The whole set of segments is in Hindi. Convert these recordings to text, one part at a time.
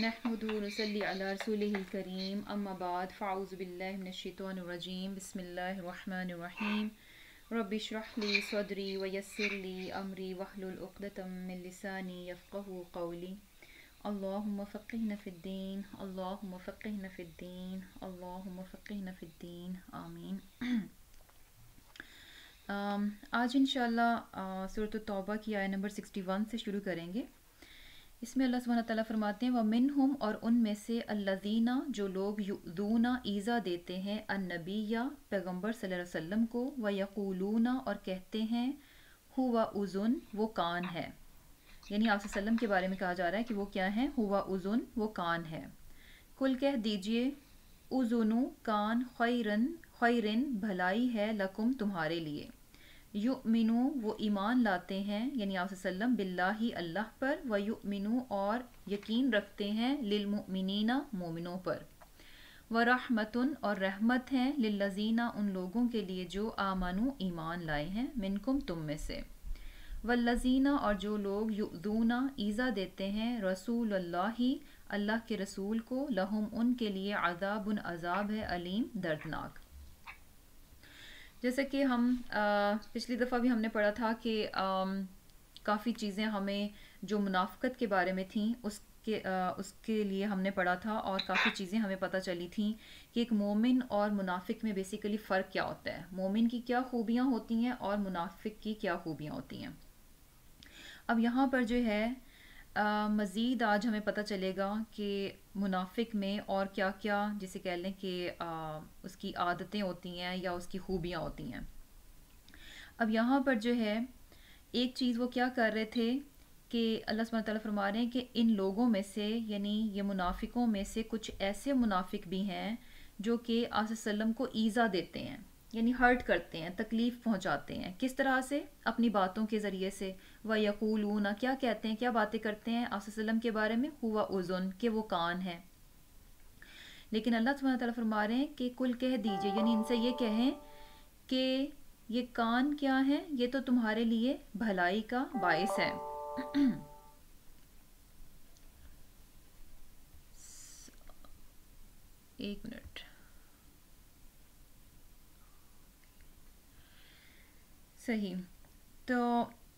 नहमद नसली अला रसूल करीम अम्माबाद फ़ाउज़बिल्लिनशतरजीम बसमीम रबिशरहली सदरी वयसरली अमरी वहलतमिलसानी यफ़़ कौली अल्लाम फ़क़ी नफ़ीद्दीन अल्लाम फ़क़ी नफ़ीद्दीन आमीन आज इनशा सूरत तौबा की आय नंबर सिक्सटी वन से शुरू करेंगे इसमें अल्लाह सुबहाना तला फरमाते हैं व मिन हम और उनमें से अल्लाजीना जो लोग युदूना ईज़ा देते हैं अन नबी या पैगम्बर वसल्लम को व यकूलूना और कहते हैं हुआ उज़ुन वो कान है यानी आप सल्लम के बारे में कहा जा रहा है कि वो क्या है हुआ उज़ुन वो कान है कुल कह दीजिए उज़ुनु कान खैरन खैरन भलाई है लकुम तुम्हारे लिए यु मिनु वो ईमान लाते हैं यानी आपलम बिल्ला ही अल्लाह पर व यु मिनु और यकीन रखते हैं लिलमिनना मोमिनों पर व रहमतुन और रहमत हैं लिलजीना उन लोगों के लिए जो आमानू ईमान लाए हैं मिनकुम तुम में से व लजीना और जो लोग युदूना ईज़ा देते हैं रसूल अल्लाह अल्लाह के रसूल को लहुम उनके लिए आज़ाब उन अज़ाब है अलीम दर्दनाक जैसे कि हम पिछली दफ़ा भी हमने पढ़ा था कि काफ़ी चीज़ें हमें जो मुनाफ़त के बारे में थी उस के आ, उसके लिए हमने पढ़ा था और काफ़ी चीज़ें हमें पता चली थी कि एक मोमिन और मुनाफिक में बेसिकली फ़र्क क्या होता है मोमिन की क्या खूबियाँ होती हैं और मुनाफिक की क्या खूबियाँ होती हैं अब यहाँ पर जो है मज़ीद आज हमें पता चलेगा कि मुनाफिक में और क्या क्या जिसे कह लें कि उसकी आदतें होती हैं या उसकी खूबियाँ होती हैं अब यहाँ पर जो है एक चीज़ वो क्या कर रहे थे कि अल्लाह सुबह फरमा रहे हैं कि इन लोगों में से यानी ये मुनाफिकों में से कुछ ऐसे मुनाफिक भी हैं जो कि आसम को ईज़ा देते हैं यानी हर्ट करते हैं तकलीफ़ पहुंचाते हैं किस तरह से अपनी बातों के ज़रिए से व यकूलूना क्या कहते हैं क्या बातें करते हैं आप के बारे में हुआ उज़ुन के वो कान है लेकिन अल्लाह तला फरमा रहे हैं कि कुल कह दीजिए यानी इनसे ये कहें कि ये कान क्या है ये तो तुम्हारे लिए भलाई का बायस है एक मिनट सही तो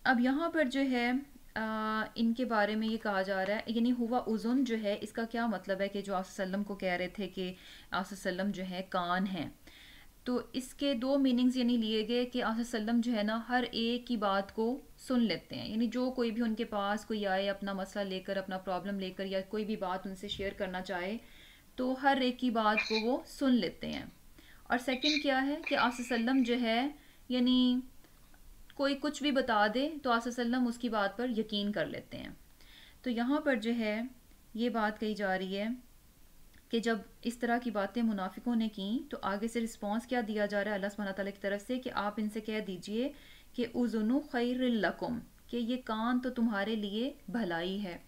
अब यहाँ पर जो है आ, इनके बारे में ये कहा जा रहा है यानी हुआ उज़ुन जो है इसका क्या मतलब है कि जो आसम को कह रहे थे कि आसम जो है कान हैं तो इसके दो मीनिंग्स यानी लिए गए कि आसम जो है ना हर एक की बात को सुन लेते हैं यानी जो कोई भी उनके पास कोई आए अपना मसला लेकर अपना प्रॉब्लम लेकर या कोई भी बात उनसे शेयर करना चाहे तो हर एक की बात को वो सुन लेते हैं और सेकंड क्या है कि आसम जो है यानी कोई कुछ भी बता दे तो आसम उसकी बात पर यकीन कर लेते हैं तो यहाँ पर जो है ये बात कही जा रही है कि जब इस तरह की बातें मुनाफिकों ने की तो आगे से रिस्पांस क्या दिया जा रहा है अल्लाह सुबहाना तला की तरफ से कि आप इनसे कह दीजिए कि उजुनु खैर लकुम कि ये कान तो तुम्हारे लिए भलाई है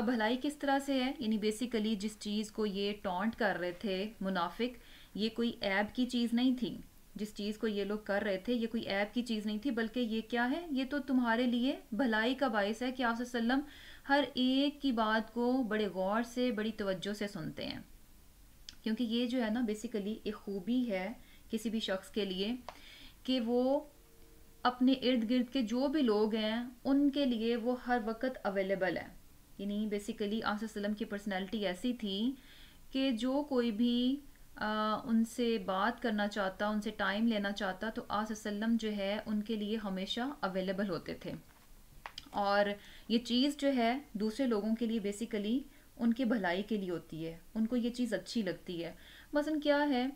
अब भलाई किस तरह से है यानी बेसिकली जिस चीज़ को ये टॉन्ट कर रहे थे मुनाफिक ये कोई ऐब की चीज़ नहीं थी जिस चीज़ को ये लोग कर रहे थे ये कोई ऐप की चीज़ नहीं थी बल्कि ये क्या है ये तो तुम्हारे लिए भलाई का बायस है कि आप हर एक की बात को बड़े गौर से बड़ी तवज्जो से सुनते हैं क्योंकि ये जो है ना बेसिकली एक खूबी है किसी भी शख्स के लिए कि वो अपने इर्द गिर्द के जो भी लोग हैं उनके लिए वो हर वक्त अवेलेबल है यानी बेसिकली आसम की पर्सनैलिटी ऐसी थी कि जो कोई भी उनसे बात करना चाहता उनसे टाइम लेना चाहता तो आसम जो है उनके लिए हमेशा अवेलेबल होते थे और ये चीज़ जो है दूसरे लोगों के लिए बेसिकली उनके भलाई के लिए होती है उनको ये चीज़ अच्छी लगती है मसन क्या है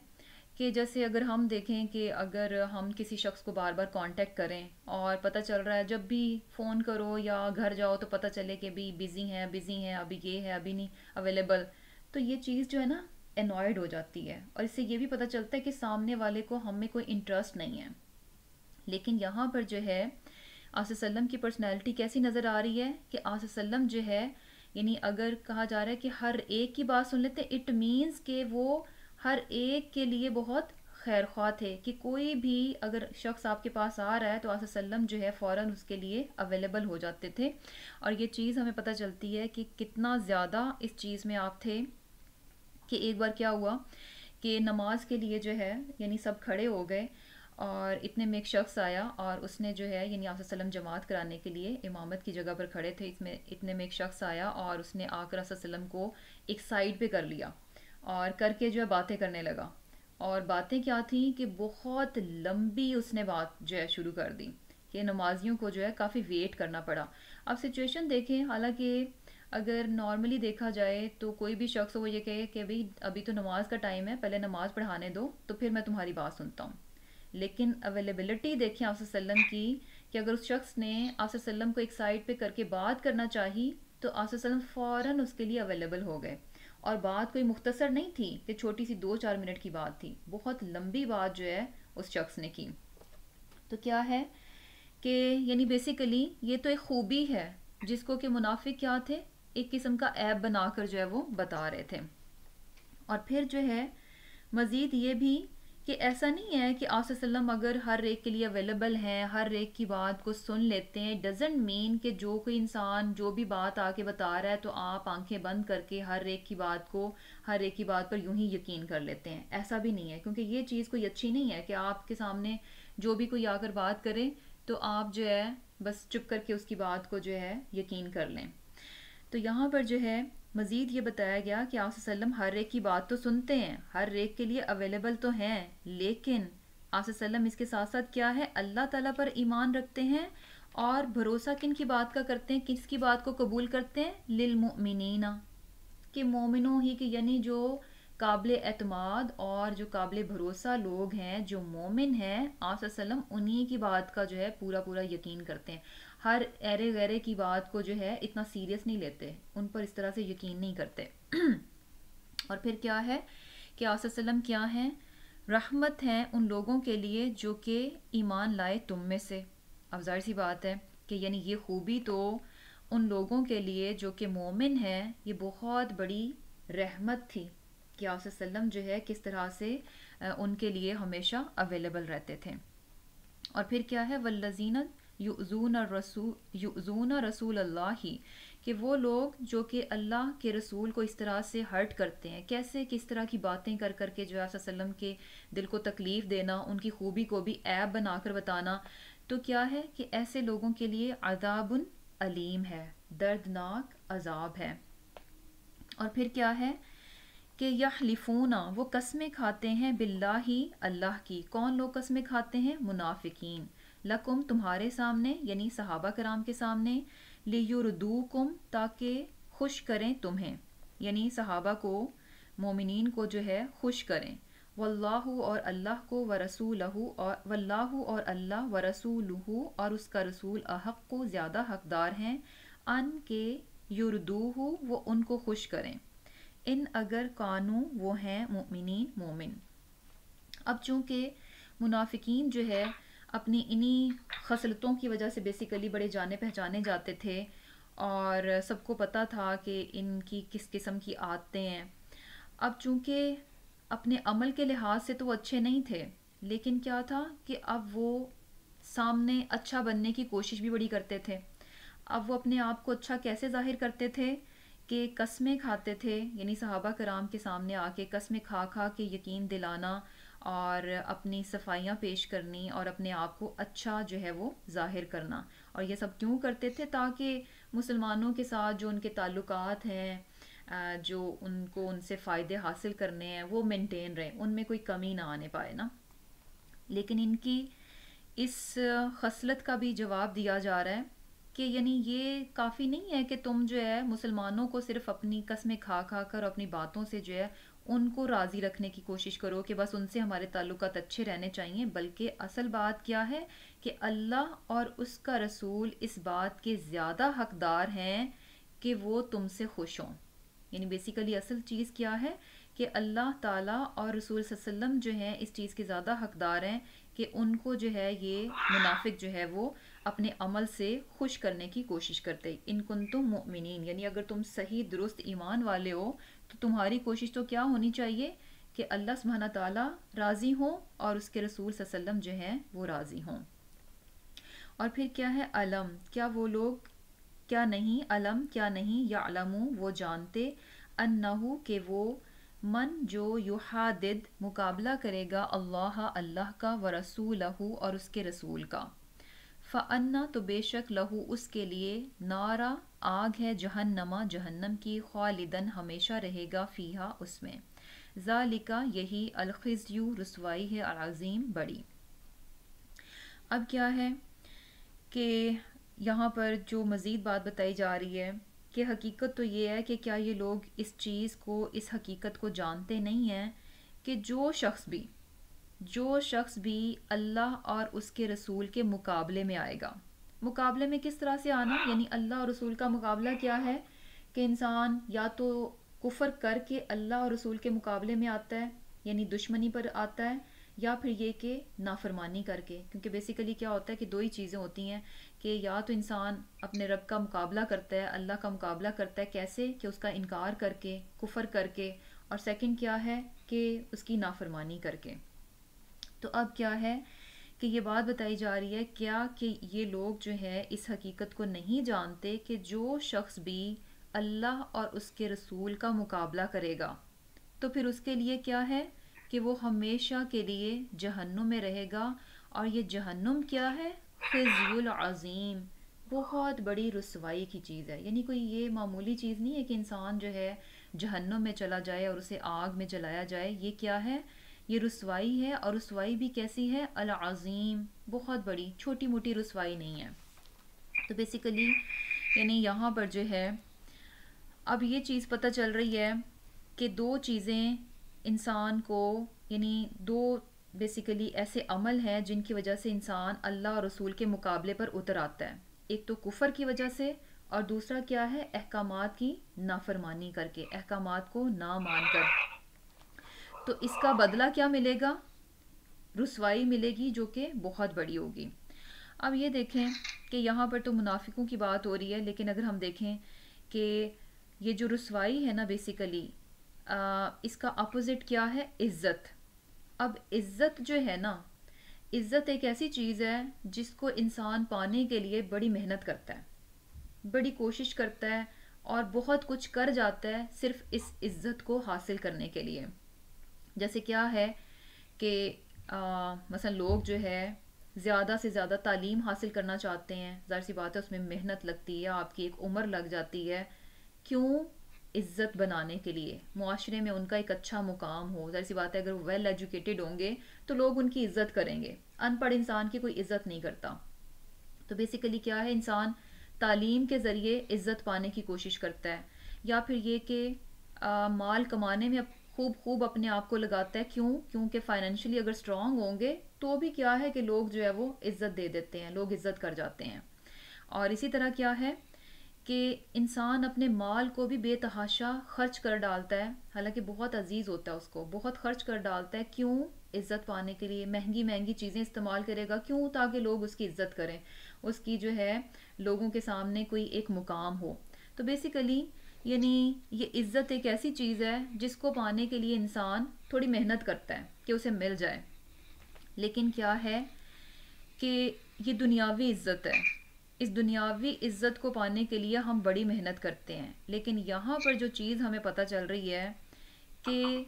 कि जैसे अगर हम देखें कि अगर हम किसी शख्स को बार बार कांटेक्ट करें और पता चल रहा है जब भी फ़ोन करो या घर जाओ तो पता चले कि भी बिज़ी हैं बिज़ी हैं अभी ये है अभी नहीं अवेलेबल तो ये चीज़ जो है ना एनॉयड हो जाती है और इससे ये भी पता चलता है कि सामने वाले को हम में कोई इंटरेस्ट नहीं है लेकिन यहाँ पर जो है आसम की पर्सनैलिटी कैसी नज़र आ रही है कि आसम जो है यानी अगर कहा जा रहा है कि हर एक की बात सुन लेते इट मीन्स के वो हर एक के लिए बहुत खैर ख़्वा थे कि कोई भी अगर शख्स आपके पास आ रहा है तो आसम जो है फ़ौर उसके लिए अवेलेबल हो जाते थे और ये चीज़ हमें पता चलती है कि कितना ज़्यादा इस चीज़ में आप थे कि एक बार क्या हुआ कि नमाज के लिए जो है यानी सब खड़े हो गए और इतने में एक शख्स आया और उसने जो है यानी आपसे सलम जमात कराने के लिए इमामत की जगह पर खड़े थे इसमें इतने में एक शख्स आया और उसने आकर सलम को एक साइड पे कर लिया और करके जो है बातें करने लगा और बातें क्या थी कि बहुत लंबी उसने बात जो है शुरू कर दी कि नमाजियों को जो है काफ़ी वेट करना पड़ा अब सिचुएशन देखें हालांकि अगर नॉर्मली देखा जाए तो कोई भी शख्स वो ये कहे कि भाई अभी तो नमाज का टाइम है पहले नमाज पढ़ाने दो तो फिर मैं तुम्हारी बात सुनता हूँ लेकिन अवेलेबिलिटी देखें आप की कि अगर उस शख्स ने आप को एक साइड पर करके बात करना चाहिए तो आप फ़ौर उसके लिए अवेलेबल हो गए और बात कोई मुख्तसर नहीं थी कि छोटी सी दो चार मिनट की बात थी बहुत लंबी बात जो है उस शख्स ने की तो क्या है कि यानी बेसिकली ये तो एक खूबी है जिसको कि मुनाफिक क्या थे एक किस्म का ऐप बनाकर जो है वो बता रहे थे और फिर जो है मज़ीद ये भी कि ऐसा नहीं है कि आप अगर हर रेख के लिए अवेलेबल हैं हर रेख की बात को सुन लेते हैं डजेंट मीन कि जो कोई इंसान जो भी बात आके बता रहा है तो आप आंखें बंद करके हर रेख की बात को हर रेख की बात पर यूं ही यकीन कर लेते हैं ऐसा भी नहीं है क्योंकि ये चीज़ कोई अच्छी नहीं है कि आपके सामने जो भी कोई आकर बात करे तो आप जो है बस चुप करके उसकी बात को जो है यकीन कर लें तो यहाँ पर जो है मज़ीद ये बताया गया कि आप हर एक की बात तो सुनते हैं हर एक के लिए अवेलेबल तो हैं लेकिन आप इसके साथ साथ क्या है अल्लाह ताला पर ईमान रखते हैं और भरोसा किन की बात का करते हैं किसकी बात को कबूल करते हैं लिलमिनना कि मोमिनों ही के यानी जो काबिल अतमाद और जो काबिल भरोसा लोग हैं जो मोमिन हैं आप उन्हीं की बात का जो है पूरा पूरा यकीन करते हैं हर एरे गरे की बात को जो है इतना सीरियस नहीं लेते उन पर इस तरह से यकीन नहीं करते और फिर क्या है कि आसम क्या हैं रहमत हैं उन लोगों के लिए जो कि ईमान लाए तुम में से अब जाहिर सी बात है कि यानी ये खूबी तो उन लोगों के लिए जो कि मोमिन हैं ये बहुत बड़ी रहमत थी कि आसम जो है किस तरह से उनके लिए हमेशा अवेलेबल रहते थे और फिर क्या है वल्लजीनत यूजून रसूल अल्लाह ही कि वो लोग जो कि अल्लाह के रसूल को इस तरह से हर्ट करते हैं कैसे किस तरह की बातें कर कर के जो है वसल्लम के दिल को तकलीफ़ देना उनकी खूबी को भी ऐब कर बताना तो क्या है कि ऐसे लोगों के लिए अजाबन अलीम है दर्दनाक अजाब है और फिर क्या है कि यह यहलिफूना वो कस्में खाते हैं बिल्ला ही अल्लाह की कौन लोग कस्में खाते हैं मुनाफिकीन लकुम तुम्हारे सामने यानी सहाबा कराम के सामने कुम ताकि खुश करें तुम्हें यानी सहाबा को मोमिन को जो है खुश करें वल्लाहु और अल्लाह को व रसूल और वल्लाहु और अल्लाह व रसूल और उसका रसूल अहक को ज़्यादा हकदार हैं अन के युरदूह वो उनको खुश करें इन अगर कानू वो हैं मोमिन मोमिन अब चूँकि मुनाफिकीन जो है अपनी इन्हीं खसलतों की वजह से बेसिकली बड़े जाने पहचाने जाते थे और सबको पता था कि इनकी किस किस्म की आदतें हैं अब चूंकि अपने अमल के लिहाज से तो वो अच्छे नहीं थे लेकिन क्या था कि अब वो सामने अच्छा बनने की कोशिश भी बड़ी करते थे अब वो अपने आप को अच्छा कैसे जाहिर करते थे कि कस्में खाते थे यानी सहाबा कराम के सामने आके कस्में खा खा के यकीन दिलाना और अपनी सफाइयाँ पेश करनी और अपने आप को अच्छा जो है वो ज़ाहिर करना और ये सब क्यों करते थे ताकि मुसलमानों के साथ जो उनके ताल्लुक हैं जो उनको उनसे फ़ायदे हासिल करने हैं वो मेंटेन रहें उनमें कोई कमी ना आने पाए ना लेकिन इनकी इस खसलत का भी जवाब दिया जा रहा है कि यानी ये काफ़ी नहीं है कि तुम जो है मुसलमानों को सिर्फ अपनी कस्में खा खा कर अपनी बातों से जो है उनको राज़ी रखने की कोशिश करो कि बस उनसे हमारे ताल्लुक अच्छे रहने चाहिए बल्कि असल बात क्या है कि अल्लाह और उसका रसूल इस बात के ज़्यादा हकदार हैं कि वो तुमसे खुश हों यानी बेसिकली असल चीज़ क्या है कि अल्लाह ताला और रसूल वसल्लम जो हैं इस चीज़ के ज़्यादा हकदार हैं कि उनको जो है ये मुनाफिक जो है वो अपने अमल से खुश करने की कोशिश करते इन तुम मोमिन यानी अगर तुम सही दुरुस्त ईमान वाले हो तो तुम्हारी कोशिश तो क्या होनी चाहिए कि अल्लाह सुबहाना ताला राज़ी हों और उसके रसूल वसल्लम जो हैं वो राज़ी हों और फिर क्या है अलम क्या वो लोग क्या नहीं अलम क्या नहीं या अलमू वो जानते अन्नहु के वो मन जो युहादिद मुकाबला करेगा अल्लाह अल्लाह का व रसूल और उसके रसूल का फ़न्ना तो बेशक लहू उसके लिए नारा आग है जहन्नमा जहन्नम की खालिदन हमेशा रहेगा फ़ीहा उसमें जालिका यही अलखजयू रसवाई है अजीम बड़ी अब क्या है कि यहाँ पर जो मज़ीद बात बताई जा रही है कि हकीकत तो ये है कि क्या ये लोग इस चीज़ को इस हकीकत को जानते नहीं हैं कि जो शख्स भी जो शख्स भी अल्लाह और उसके रसूल के मुकाबले में आएगा मुकाबले में किस तरह से आना यानी अल्लाह और रसूल का मुकाबला क्या है कि इंसान या तो कुफर करके अल्लाह और रसूल के मुकाबले में आता है यानी दुश्मनी पर आता है या फिर ये कि नाफरमानी करके क्योंकि बेसिकली क्या होता है कि दो ही चीज़ें होती हैं कि या तो इंसान अपने रब का मुकाबला करता है अल्लाह का मुकाबला करता है कैसे कि उसका इनकार करके कुफर करके और सेकंड क्या है कि उसकी नाफरमानी करके तो अब क्या है कि ये बात बताई जा रही है क्या कि ये लोग जो है इस हकीकत को नहीं जानते कि जो शख्स भी अल्लाह और उसके रसूल का मुकाबला करेगा तो फिर उसके लिए क्या है कि वो हमेशा के लिए जहन्नुम में रहेगा और ये जहन्नुम क्या है फिजुल अज़ीम बहुत बड़ी रसवाई की चीज़ है यानी कोई ये मामूली चीज़ नहीं है कि इंसान जो है जहन्नुम में चला जाए और उसे आग में जलाया जाए ये क्या है ये रसवाई है और रसवाई भी कैसी है अलाज़ीम बहुत बड़ी छोटी मोटी रसवाई नहीं है तो बेसिकली यानी यहाँ पर जो है अब ये चीज़ पता चल रही है कि दो चीज़ें इंसान को यानी दो बेसिकली ऐसे अमल हैं जिनकी वजह से इंसान अल्लाह और रसूल के मुकाबले पर उतर आता है एक तो कुफ़र की वजह से और दूसरा क्या है अहकाम की नाफरमानी करके अहकाम को ना मानकर तो इसका बदला क्या मिलेगा रसवाई मिलेगी जो कि बहुत बड़ी होगी अब ये देखें कि यहाँ पर तो मुनाफिकों की बात हो रही है लेकिन अगर हम देखें कि ये जो रसवाई है ना बेसिकली आ, इसका अपोज़िट क्या है इज़्ज़त अब इज़्ज़त जो है ना इज़्ज़त एक ऐसी चीज़ है जिसको इंसान पाने के लिए बड़ी मेहनत करता है बड़ी कोशिश करता है और बहुत कुछ कर जाता है सिर्फ इस इज़्ज़त को हासिल करने के लिए जैसे क्या है कि मसलन लोग जो है ज़्यादा से ज़्यादा तालीम हासिल करना चाहते हैं ज़ाहिर सी बात है उसमें मेहनत लगती है आपकी एक उम्र लग जाती है क्यों इज़्ज़त बनाने के लिए माशरे में उनका एक अच्छा मुकाम हो ज़ाहिर सी बात है अगर वेल एजुकेटेड होंगे तो लोग उनकी इज़्ज़त करेंगे अनपढ़ इंसान की कोई इज़्ज़त नहीं करता तो बेसिकली क्या है इंसान तालीम के ज़रिए इज़्ज़त पाने की कोशिश करता है या फिर ये कि माल कमाने में खूब खूब अपने आप को लगाता है क्यों क्योंकि फाइनेंशियली अगर स्ट्रांग होंगे तो भी क्या है कि लोग जो है वो इज्जत दे देते हैं लोग इज्जत कर जाते हैं और इसी तरह क्या है कि इंसान अपने माल को भी बेतहाशा खर्च कर डालता है हालांकि बहुत अजीज़ होता है उसको बहुत खर्च कर डालता है क्यों इज़्ज़त पाने के लिए महंगी महंगी चीज़ें इस्तेमाल करेगा क्यों ताकि लोग उसकी इज़्ज़त करें उसकी जो है लोगों के सामने कोई एक मुकाम हो तो बेसिकली यानी ये इज़्ज़त एक ऐसी चीज़ है जिसको पाने के लिए इंसान थोड़ी मेहनत करता है कि उसे मिल जाए लेकिन क्या है कि ये दुनियावी इज़्ज़त है इस दुनियावी इज़्ज़त को पाने के लिए हम बड़ी मेहनत करते हैं लेकिन यहाँ पर जो चीज़ हमें पता चल रही है कि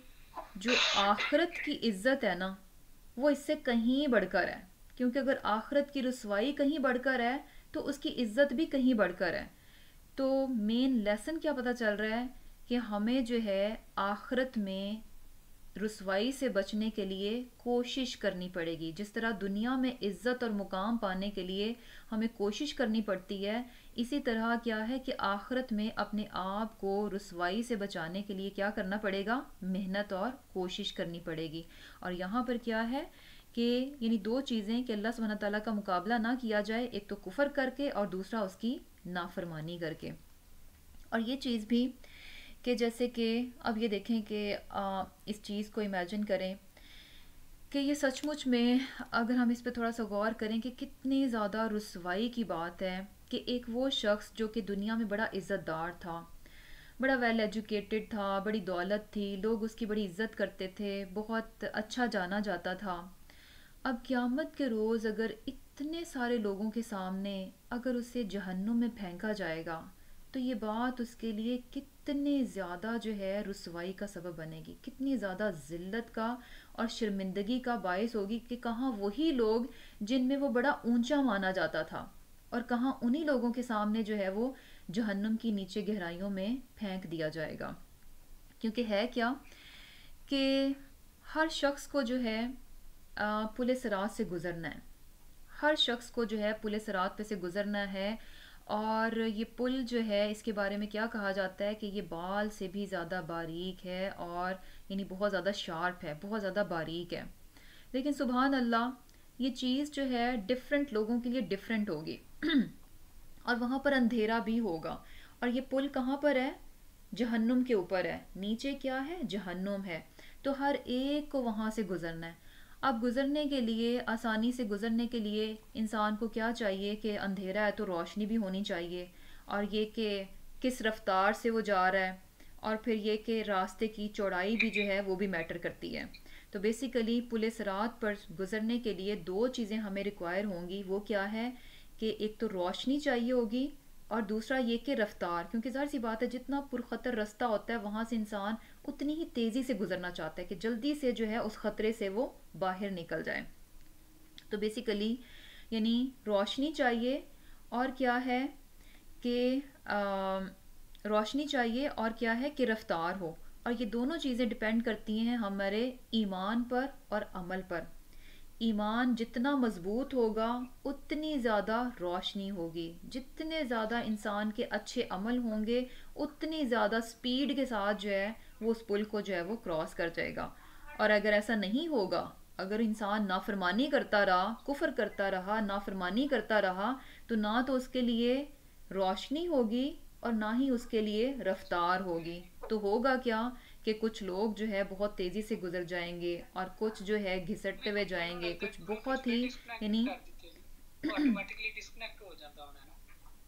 जो आखरत की इज़्ज़त है ना वो इससे कहीं बढ़कर है क्योंकि अगर आखरत की रसवाई कहीं बढ़कर है तो उसकी इज़्ज़त भी कहीं बढ़कर है तो मेन लेसन क्या पता चल रहा है कि हमें जो है आखरत में रसवाई से बचने के लिए कोशिश करनी पड़ेगी जिस तरह दुनिया में इज़्ज़त और मुकाम पाने के लिए हमें कोशिश करनी पड़ती है इसी तरह क्या है कि आखरत में अपने आप को रसवाई से बचाने के लिए क्या करना पड़ेगा मेहनत और कोशिश करनी पड़ेगी और यहाँ पर क्या है कि यानी दो चीज़ें कि अल्लाह सुबहाना तला का मुकाबला ना किया जाए एक तो कुफर करके और दूसरा उसकी नाफरमानी करके और ये चीज़ भी कि जैसे कि अब ये देखें कि इस चीज़ को इमेजिन करें कि ये सचमुच में अगर हम इस पर थोड़ा सा गौर करें कि कितनी ज़्यादा रसवाई की बात है कि एक वो शख्स जो कि दुनिया में बड़ा इज़्ज़तदार था बड़ा वेल एजुकेटेड था बड़ी दौलत थी लोग उसकी बड़ी इज़्ज़त करते थे बहुत अच्छा जाना जाता था अब क़्यामत के रोज़ अगर इतने सारे लोगों के सामने अगर उसे जहन्नुम में फेंका जाएगा तो ये बात उसके लिए कितने ज़्यादा जो है रसवाई का सबब बनेगी कितनी ज़्यादा ज़िल्लत का और शर्मिंदगी का बायस होगी कि कहाँ वही लोग जिनमें वो बड़ा ऊंचा माना जाता था और कहाँ उन्हीं लोगों के सामने जो है वो जहन्नुम की नीचे गहराइयों में फेंक दिया जाएगा क्योंकि है क्या कि हर शख्स को जो है पुलिस रात से गुजरना है हर शख्स को जो है पुलिस रात पे से गुजरना है और ये पुल जो है इसके बारे में क्या कहा जाता है कि ये बाल से भी ज़्यादा बारीक है और यानी बहुत ज़्यादा शार्प है बहुत ज़्यादा बारीक है लेकिन सुबह अल्लाह ये चीज़ जो है डिफरेंट लोगों के लिए डिफरेंट होगी और वहाँ पर अंधेरा भी होगा और ये पुल कहाँ पर है जहन्नुम के ऊपर है नीचे क्या है जहन्नुम है तो हर एक को वहाँ से गुजरना है अब गुज़रने के लिए आसानी से गुज़रने के लिए इंसान को क्या चाहिए कि अंधेरा है तो रोशनी भी होनी चाहिए और ये कि किस रफ्तार से वो जा रहा है और फिर ये कि रास्ते की चौड़ाई भी जो है वो भी मैटर करती है तो बेसिकली पुलिस रात पर गुज़रने के लिए दो चीज़ें हमें रिक्वायर होंगी वो क्या है कि एक तो रोशनी चाहिए होगी और दूसरा ये कि रफ्तार क्योंकि ज़ाहिर सी बात है जितना पुरखतर रास्ता होता है वहाँ से इंसान उतनी ही तेज़ी से गुजरना चाहता है कि जल्दी से जो है उस ख़तरे से वो बाहर निकल जाए तो बेसिकली यानी रोशनी चाहिए और क्या है कि रोशनी चाहिए और क्या है कि रफ्तार हो और ये दोनों चीज़ें डिपेंड करती हैं हमारे ईमान पर और अमल पर ईमान जितना मज़बूत होगा उतनी ज़्यादा रोशनी होगी जितने ज़्यादा इंसान के अच्छे अमल होंगे उतनी ज़्यादा स्पीड के साथ जो है वो उस पुल को जो है वो क्रॉस कर जाएगा और अगर ऐसा नहीं होगा अगर इंसान नाफरमानी करता रहा कुफर करता रहा नाफरमानी करता रहा तो ना तो उसके लिए रोशनी होगी और ना ही उसके लिए रफ्तार होगी तो होगा क्या कि कुछ लोग जो है बहुत तेज़ी से गुजर जाएंगे और कुछ जो है घिसटते हुए जाएंगे कुछ बहुत ही यानी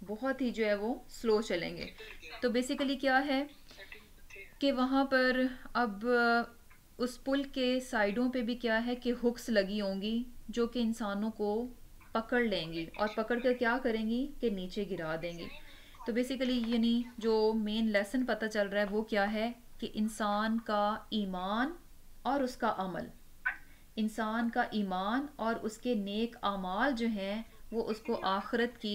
बहुत ही जो है वो स्लो चलेंगे तो बेसिकली क्या है कि वहाँ पर अब उस पुल के साइडों पे भी क्या है कि हुक्स लगी होंगी जो कि इंसानों को पकड़ लेंगी और पकड़ कर क्या करेंगी कि नीचे गिरा देंगी तो बेसिकली यानी जो मेन लेसन पता चल रहा है वो क्या है कि इंसान का ईमान और उसका अमल इंसान का ईमान और उसके नेक अमाल जो हैं वो उसको आखरत की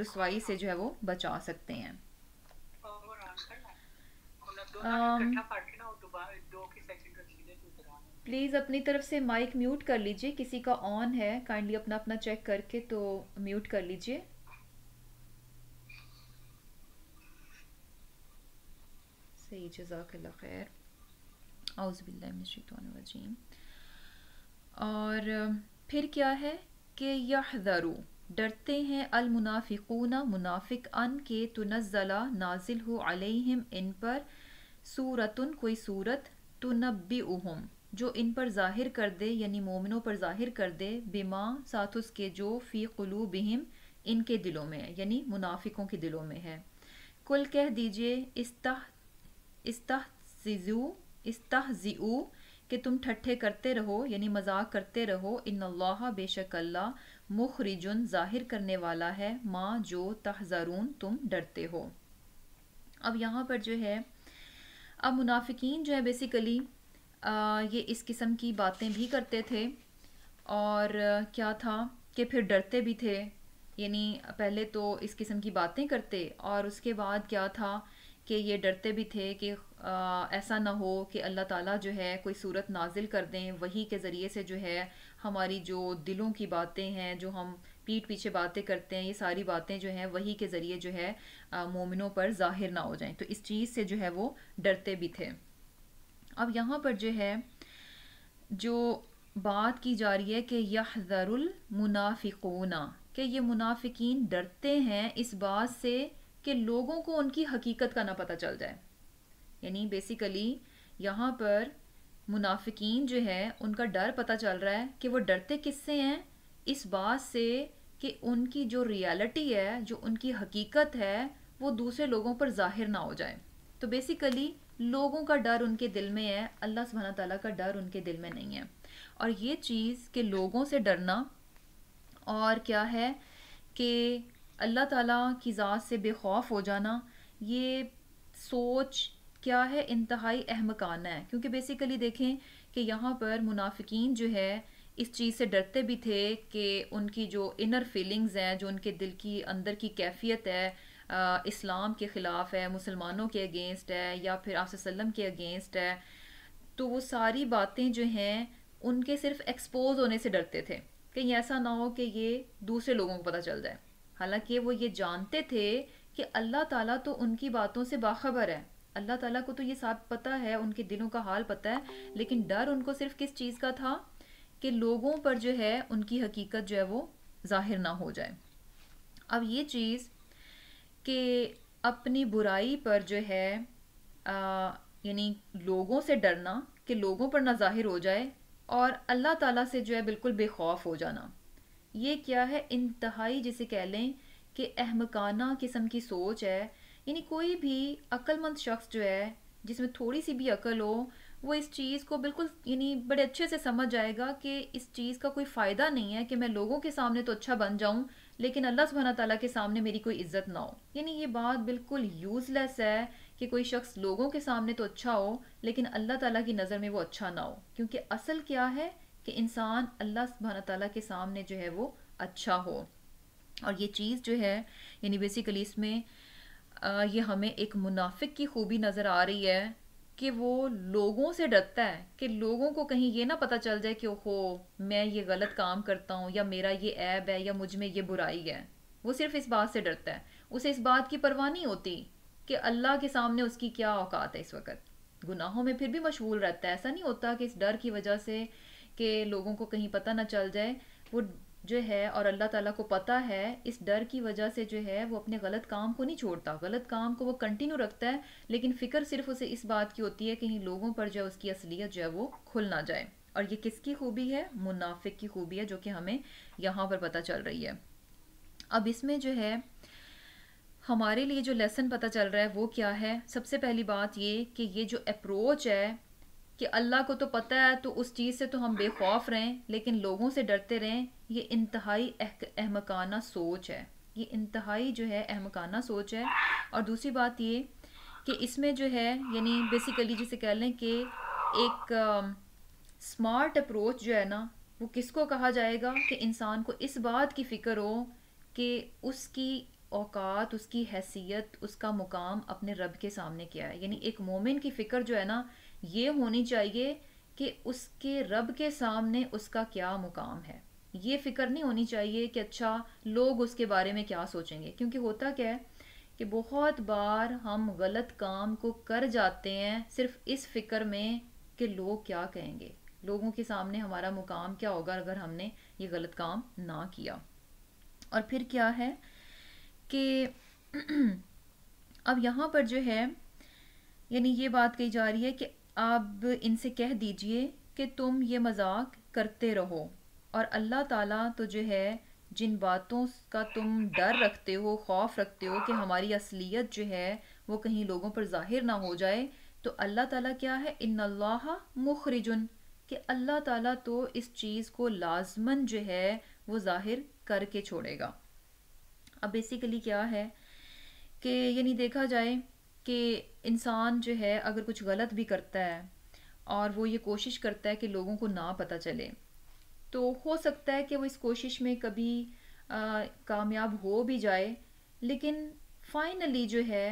रसवाई से जो है वो बचा सकते हैं प्लीज़ अपनी तरफ से माइक म्यूट कर लीजिए किसी का ऑन है काइंडली अपना अपना चेक करके तो म्यूट कर लीजिए सही जजाक खैर अज़बिल्लाजीम और फिर क्या है कि यह ज़रू डरते हैं अलमुनाफ़िकूना मुनाफिक अन के तुनज़ला नाजिल हो अलहम इन पर सूरतन कोई सूरत तुनबी उहम जो इन पर ज़ाहिर कर दे यानी मोमिनों पर ज़ाहिर कर दे बिमा साथ उसके जो फ़ी कलू बिहम इनके दिलों में है यानी मुनाफिकों के दिलों में है कुल कह दीजिए इस तह इस्तहजिजू इस्तहजिऊ कि तुम ठट्ठे करते रहो यानी मजाक करते रहो इन अल्लाह बेशक अल्लाह मुखरिजुन जाहिर करने वाला है माँ जो तहजारून तुम डरते हो अब यहाँ पर जो है अब मुनाफिकीन जो है बेसिकली ये इस किस्म की बातें भी करते थे और क्या था कि फिर डरते भी थे यानी पहले तो इस किस्म की बातें करते और उसके बाद क्या था कि ये डरते भी थे कि ऐसा ना हो कि अल्लाह ताला जो है कोई सूरत नाजिल कर दें वही के ज़रिए से जो है हमारी जो दिलों की बातें हैं जो हम पीठ पीछे बातें करते हैं ये सारी बातें जो हैं वही के ज़रिए जो है मोमिनों पर ज़ाहिर ना हो जाएं तो इस चीज़ से जो है वो डरते भी थे अब यहाँ पर जो है जो बात की जा रही है कि यह ज़रुल मुनाफिकोना कि ये मुनाफिकीन डरते हैं इस बात से कि लोगों को उनकी हकीकत का ना पता चल जाए यानी बेसिकली यहाँ पर मुनाफिकीन जो है उनका डर पता चल रहा है कि वो डरते किससे हैं इस बात से कि उनकी जो रियलिटी है जो उनकी हकीकत है वो दूसरे लोगों पर जाहिर ना हो जाए तो बेसिकली लोगों का डर उनके दिल में है अल्लाह सुबहाना तला का डर उनके दिल में नहीं है और ये चीज़ कि लोगों से डरना और क्या है कि अल्लाह ताला की ज़ात से बेखौफ हो जाना ये सोच क्या है इंतहाई अहमकाना है क्योंकि बेसिकली देखें कि यहाँ पर मुनाफिकीन जो है इस चीज़ से डरते भी थे कि उनकी जो इनर फीलिंग्स हैं जो उनके दिल की अंदर की कैफियत है आ, इस्लाम के ख़िलाफ़ है मुसलमानों के अगेंस्ट है या फिर आप के अगेंस्ट है तो वो सारी बातें जो हैं उनके सिर्फ एक्सपोज होने से डरते थे कहीं ऐसा ना हो कि ये दूसरे लोगों को पता चल जाए हालांकि वो ये जानते थे कि अल्लाह ताला तो उनकी बातों से बाखबर है अल्लाह ताला को तो ये साफ पता है उनके दिलों का हाल पता है लेकिन डर उनको सिर्फ किस चीज़ का था कि लोगों पर जो है उनकी हकीकत जो है वो ज़ाहिर ना हो जाए अब ये चीज़ कि अपनी बुराई पर जो है यानी लोगों से डरना कि लोगों पर ना ज़ाहिर हो जाए और अल्लाह ताला से जो है बिल्कुल बेखौफ हो जाना ये क्या है इंतहाई जिसे कह लें कि अहमकाना किस्म की सोच है यानी कोई भी अक्लमंद शख्स जो है जिसमें थोड़ी सी भी अकल हो वो इस चीज़ को बिल्कुल यानी बड़े अच्छे से समझ जाएगा कि इस चीज़ का कोई फ़ायदा नहीं है कि मैं लोगों के सामने तो अच्छा बन जाऊँ लेकिन अल्लाह सुबहाना तला के सामने मेरी कोई इज्जत ना हो यानी ये बात बिल्कुल यूज़लेस है कि कोई शख्स लोगों के सामने तो अच्छा हो लेकिन अल्लाह ताला की नज़र में वो अच्छा ना हो क्योंकि असल क्या है कि इंसान अल्लाह सुबहान तला के सामने जो है वो अच्छा हो और ये चीज़ जो है यानी बेसिकली इसमें ये हमें एक मुनाफिक की खूबी नज़र आ रही है कि वो लोगों से डरता है कि लोगों को कहीं ये ना पता चल जाए कि ओहो मैं ये गलत काम करता हूँ या मेरा ये ऐब है या मुझ में ये बुराई है वो सिर्फ इस बात से डरता है उसे इस बात की परवाह नहीं होती कि अल्लाह के सामने उसकी क्या औकात है इस वक्त गुनाहों में फिर भी मशगूल रहता है ऐसा नहीं होता कि इस डर की वजह से कि लोगों को कहीं पता ना चल जाए वो जो है और अल्लाह ताला को पता है इस डर की वजह से जो है वो अपने गलत काम को नहीं छोड़ता गलत काम को वो कंटिन्यू रखता है लेकिन फ़िक्र सिर्फ उसे इस बात की होती है कहीं लोगों पर जो है उसकी असलियत जो है वो खुल ना जाए और ये किसकी खूबी है मुनाफिक की खूबी है जो कि हमें यहाँ पर पता चल रही है अब इसमें जो है हमारे लिए जो लेसन पता चल रहा है वो क्या है सबसे पहली बात ये कि ये जो अप्रोच है कि अल्लाह को तो पता है तो उस चीज़ से तो हम बेखौफ रहें लेकिन लोगों से डरते रहें ये इंतहाई अहमकाना सोच है ये इंतहाई जो है अहमकाना सोच है और दूसरी बात ये कि इसमें जो है यानी बेसिकली जिसे कह लें कि एक स्मार्ट अप्रोच जो है ना वो किसको कहा जाएगा कि इंसान को इस बात की फ़िक्र हो कि उसकी औकात उसकी हैसियत उसका मुकाम अपने रब के सामने क्या है यानी एक मोमिन की फ़िक्र जो है ना ये होनी चाहिए कि उसके रब के सामने उसका क्या मुकाम है ये फ़िक्र नहीं होनी चाहिए कि अच्छा लोग उसके बारे में क्या सोचेंगे क्योंकि होता क्या है कि बहुत बार हम गलत काम को कर जाते हैं सिर्फ इस फिक्र में कि लोग क्या कहेंगे लोगों के सामने हमारा मुकाम क्या होगा अगर हमने ये गलत काम ना किया और फिर क्या है कि अब यहाँ पर जो है यानी ये बात कही जा रही है कि आप इनसे कह दीजिए कि तुम ये मजाक करते रहो और अल्लाह ताला जो है जिन बातों का तुम डर रखते हो खौफ रखते हो कि हमारी असलियत जो है वो कहीं लोगों पर जाहिर ना हो जाए तो अल्लाह ताला क्या है इन अल्लाह मुखरिजुन कि अल्लाह ताला तो इस चीज़ को लाजमन जो है वो ज़ाहिर करके छोड़ेगा अब बेसिकली क्या है कि यानी देखा जाए कि इंसान जो है अगर कुछ गलत भी करता है और वो ये कोशिश करता है कि लोगों को ना पता चले तो हो सकता है कि वो इस कोशिश में कभी कामयाब हो भी जाए लेकिन फाइनली जो है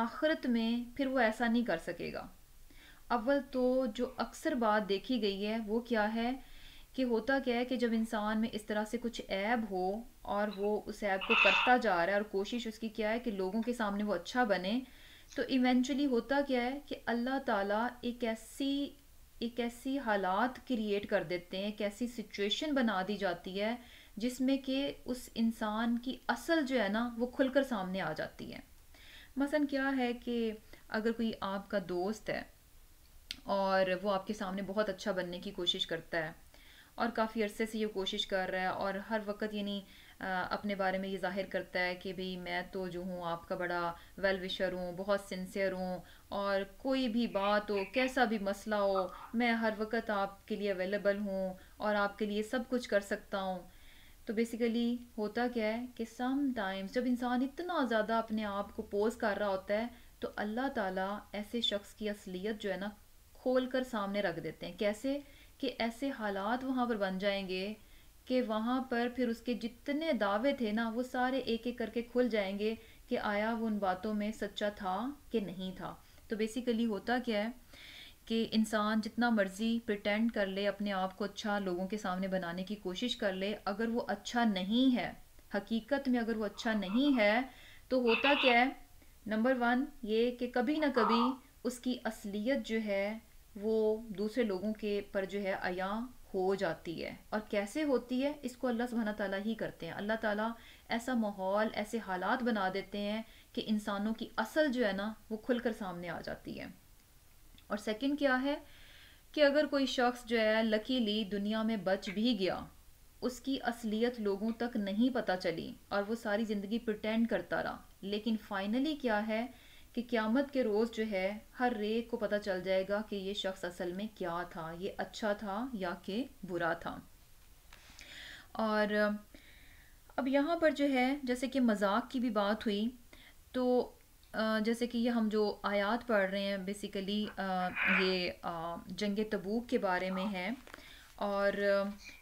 आखिरत में फिर वो ऐसा नहीं कर सकेगा अव्वल तो जो अक्सर बात देखी गई है वो क्या है कि होता क्या है कि जब इंसान में इस तरह से कुछ ऐब हो और वो उस ऐब को करता जा रहा है और कोशिश उसकी क्या है कि लोगों के सामने वो अच्छा बने तो इवेंचुअली होता क्या है कि अल्लाह ताला एक ऐसी एक ऐसी हालात क्रिएट कर देते हैं एक ऐसी सिचुएशन बना दी जाती है जिसमें कि उस इंसान की असल जो है ना वो खुलकर सामने आ जाती है मसलन क्या है कि अगर कोई आपका दोस्त है और वो आपके सामने बहुत अच्छा बनने की कोशिश करता है और काफ़ी अरसे से ये कोशिश कर रहा है और हर वक्त यानी अपने बारे में ये जाहिर करता है कि भाई मैं तो जो हूँ आपका बड़ा वेल विशर हूँ बहुत सिंसियर हूँ और कोई भी बात हो कैसा भी मसला हो मैं हर वक्त आपके लिए अवेलेबल हूँ और आपके लिए सब कुछ कर सकता हूँ तो बेसिकली होता क्या है कि सम टाइम्स जब इंसान इतना ज़्यादा अपने आप को पोज कर रहा होता है तो अल्लाह ताला ऐसे शख्स की असलियत जो है ना खोल कर सामने रख देते हैं कैसे कि ऐसे हालात वहाँ पर बन जाएंगे कि वहाँ पर फिर उसके जितने दावे थे ना वो सारे एक एक करके खुल जाएंगे कि आया वो उन बातों में सच्चा था कि नहीं था तो बेसिकली होता क्या है कि इंसान जितना मर्ज़ी प्रटेंड कर ले अपने आप को अच्छा लोगों के सामने बनाने की कोशिश कर ले अगर वो अच्छा नहीं है हकीकत में अगर वो अच्छा नहीं है तो होता क्या है नंबर वन ये कि कभी ना कभी उसकी असलियत जो है वो दूसरे लोगों के पर जो है आया हो जाती है और कैसे होती है इसको अल्लाह सुबहाना ताला ही करते हैं अल्लाह ताला ऐसा माहौल ऐसे हालात बना देते हैं कि इंसानों की असल जो है ना वो खुलकर सामने आ जाती है और सेकंड क्या है कि अगर कोई शख्स जो है लकीली दुनिया में बच भी गया उसकी असलियत लोगों तक नहीं पता चली और वो सारी ज़िंदगी प्रटेंड करता रहा लेकिन फाइनली क्या है कि क़्यामत के रोज़ जो है हर रे को पता चल जाएगा कि ये शख्स असल में क्या था ये अच्छा था या कि बुरा था और अब यहाँ पर जो है जैसे कि मजाक की भी बात हुई तो जैसे कि ये हम जो आयात पढ़ रहे हैं बेसिकली ये जंग तबूक के बारे में है और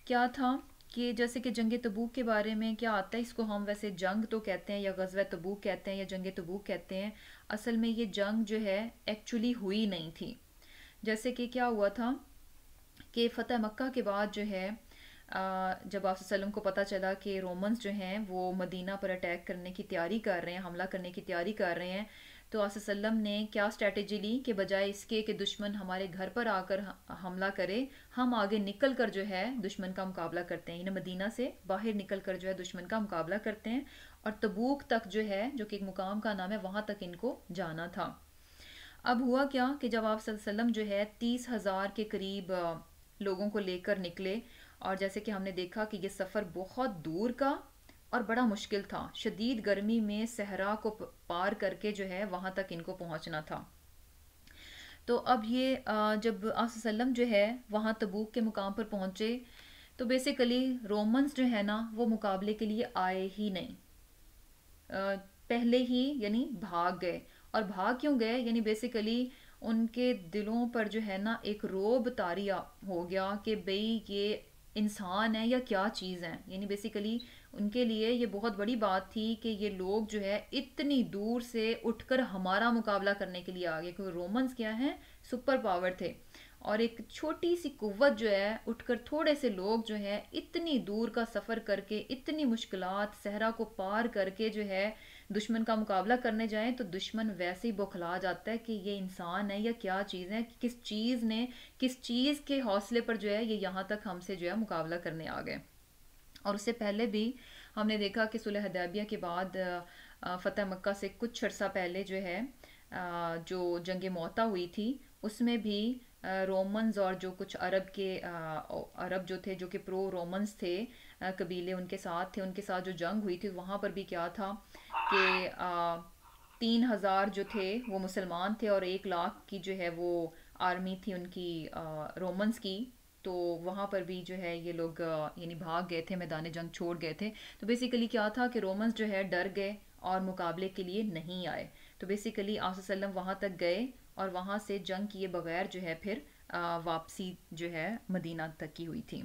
क्या था कि जैसे कि जंग तबूक के बारे में क्या आता है इसको हम वैसे जंग तो कहते हैं या गजवा तबूक कहते हैं या जंग तबूक कहते हैं असल में ये जंग जो है एक्चुअली हुई नहीं थी जैसे कि क्या हुआ था कि फ़तेह मक्का के बाद जो है जब आप को पता चला कि रोमन्स जो हैं वो मदीना पर अटैक करने की तैयारी कर रहे हैं हमला करने की तैयारी कर रहे हैं तो आसम ने क्या स्ट्रैटेजी ली कि बजाय इसके कि दुश्मन हमारे घर पर आकर हमला करे हम आगे निकल कर जो है दुश्मन का मुकाबला करते हैं इन्हें मदीना से बाहर निकल कर जो है दुश्मन का मुकाबला करते हैं और तबूक तक जो है जो कि एक मुकाम का नाम है वहाँ तक इनको जाना था अब हुआ क्या कि जब आप जो है तीस हज़ार के करीब लोगों को लेकर निकले और जैसे कि हमने देखा कि ये सफ़र बहुत दूर का और बड़ा मुश्किल था शदीद गर्मी में सहरा को पार करके जो है वहाँ तक इनको पहुँचना था तो अब ये जब आसम जो है वहाँ तबूक के मुकाम पर पहुँचे तो बेसिकली रोमन्स जो है ना वो मुकाबले के लिए आए ही नहीं पहले ही यानी भाग गए और भाग क्यों गए यानी बेसिकली उनके दिलों पर जो है ना एक रोब तारिया हो गया कि भई ये इंसान है या क्या चीज़ है यानी बेसिकली उनके लिए ये बहुत बड़ी बात थी कि ये लोग जो है इतनी दूर से उठकर हमारा मुकाबला करने के लिए आ गए क्योंकि रोमन्स क्या हैं सुपर पावर थे और एक छोटी सी कुत जो है उठकर थोड़े से लोग जो है इतनी दूर का सफ़र करके इतनी मुश्किल सहरा को पार करके जो है दुश्मन का मुकाबला करने जाएं तो दुश्मन वैसे ही बौखला जाता है कि ये इंसान है या क्या चीज़ है कि किस चीज़ ने किस चीज़ के हौसले पर जो है ये यहाँ तक हमसे जो है मुकाबला करने आ गए और उससे पहले भी हमने देखा कि सुलह हदैबिया के बाद फ़तह मक्का से कुछ अर्सा पहले जो है जो जंग मौता हुई थी उसमें भी रोमन्स और जो कुछ अरब के अरब जो थे जो कि प्रो रोमन्स थे कबीले उनके साथ थे उनके साथ जो जंग हुई थी वहाँ पर भी क्या था कि तीन हज़ार जो थे वो मुसलमान थे और एक लाख की जो है वो आर्मी थी उनकी रोमन्स की तो वहाँ पर भी जो है ये लोग यानी भाग गए थे मैदान जंग छोड़ गए थे तो बेसिकली क्या था कि रोमन्स जो है डर गए और मुकाबले के लिए नहीं आए तो बेसिकली आसम वहाँ तक गए और वहाँ से जंग किए बगैर जो है फिर वापसी जो है मदीना तक की हुई थी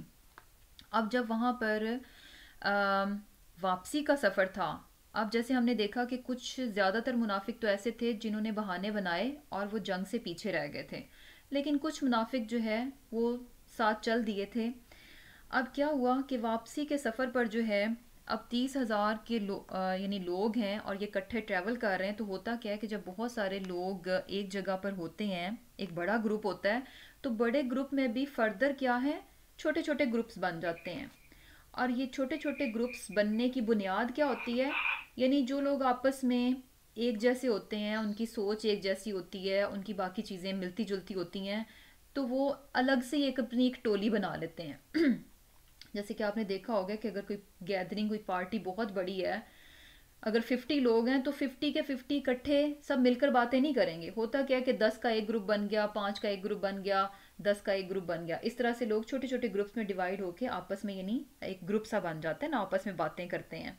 अब जब वहाँ पर वापसी का सफ़र था अब जैसे हमने देखा कि कुछ ज़्यादातर मुनाफिक तो ऐसे थे जिन्होंने बहाने बनाए और वो जंग से पीछे रह गए थे लेकिन कुछ मुनाफिक जो है वो साथ चल दिए थे अब क्या हुआ कि वापसी के सफ़र पर जो है अब तीस हज़ार के लो, यानी लोग हैं और ये इकट्ठे ट्रैवल कर रहे हैं तो होता क्या है कि जब बहुत सारे लोग एक जगह पर होते हैं एक बड़ा ग्रुप होता है तो बड़े ग्रुप में भी फर्दर क्या है छोटे छोटे ग्रुप्स बन जाते हैं और ये छोटे छोटे ग्रुप्स बनने की बुनियाद क्या होती है यानी जो लोग आपस में एक जैसे होते हैं उनकी सोच एक जैसी होती है उनकी बाकी चीज़ें मिलती जुलती होती हैं तो वो अलग से ही एक अपनी एक टोली बना लेते हैं जैसे कि आपने देखा होगा कि अगर कोई गैदरिंग कोई पार्टी बहुत बड़ी है अगर 50 लोग हैं तो 50 के 50 इकट्ठे सब मिलकर बातें नहीं करेंगे होता क्या है कि 10 का एक ग्रुप बन गया पाँच का एक ग्रुप बन गया 10 का एक ग्रुप बन गया इस तरह से लोग छोटे छोटे ग्रुप्स में डिवाइड होकर आपस में यानी एक ग्रुप सा बन जाता है ना आपस में बातें करते हैं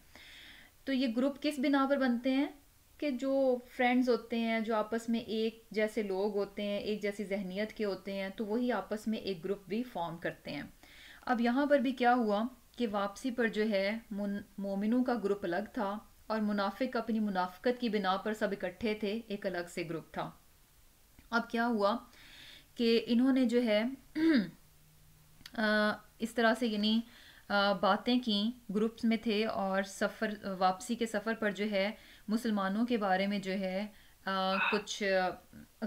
तो ये ग्रुप किस बिना पर बनते हैं के जो फ्रेंड्स होते हैं जो आपस में एक जैसे लोग होते हैं एक जैसी जहनीत के होते हैं तो वही आपस में एक ग्रुप भी फॉर्म करते हैं अब यहाँ पर भी क्या हुआ कि वापसी पर जो है मोमिनों का ग्रुप अलग था और मुनाफिक अपनी मुनाफ़त की बिना पर सब इकट्ठे थे एक अलग से ग्रुप था अब क्या हुआ कि इन्होंने जो है इस तरह से यानी बातें की ग्रुप्स में थे और सफ़र वापसी के सफ़र पर जो है मुसलमानों के बारे में जो है आ, कुछ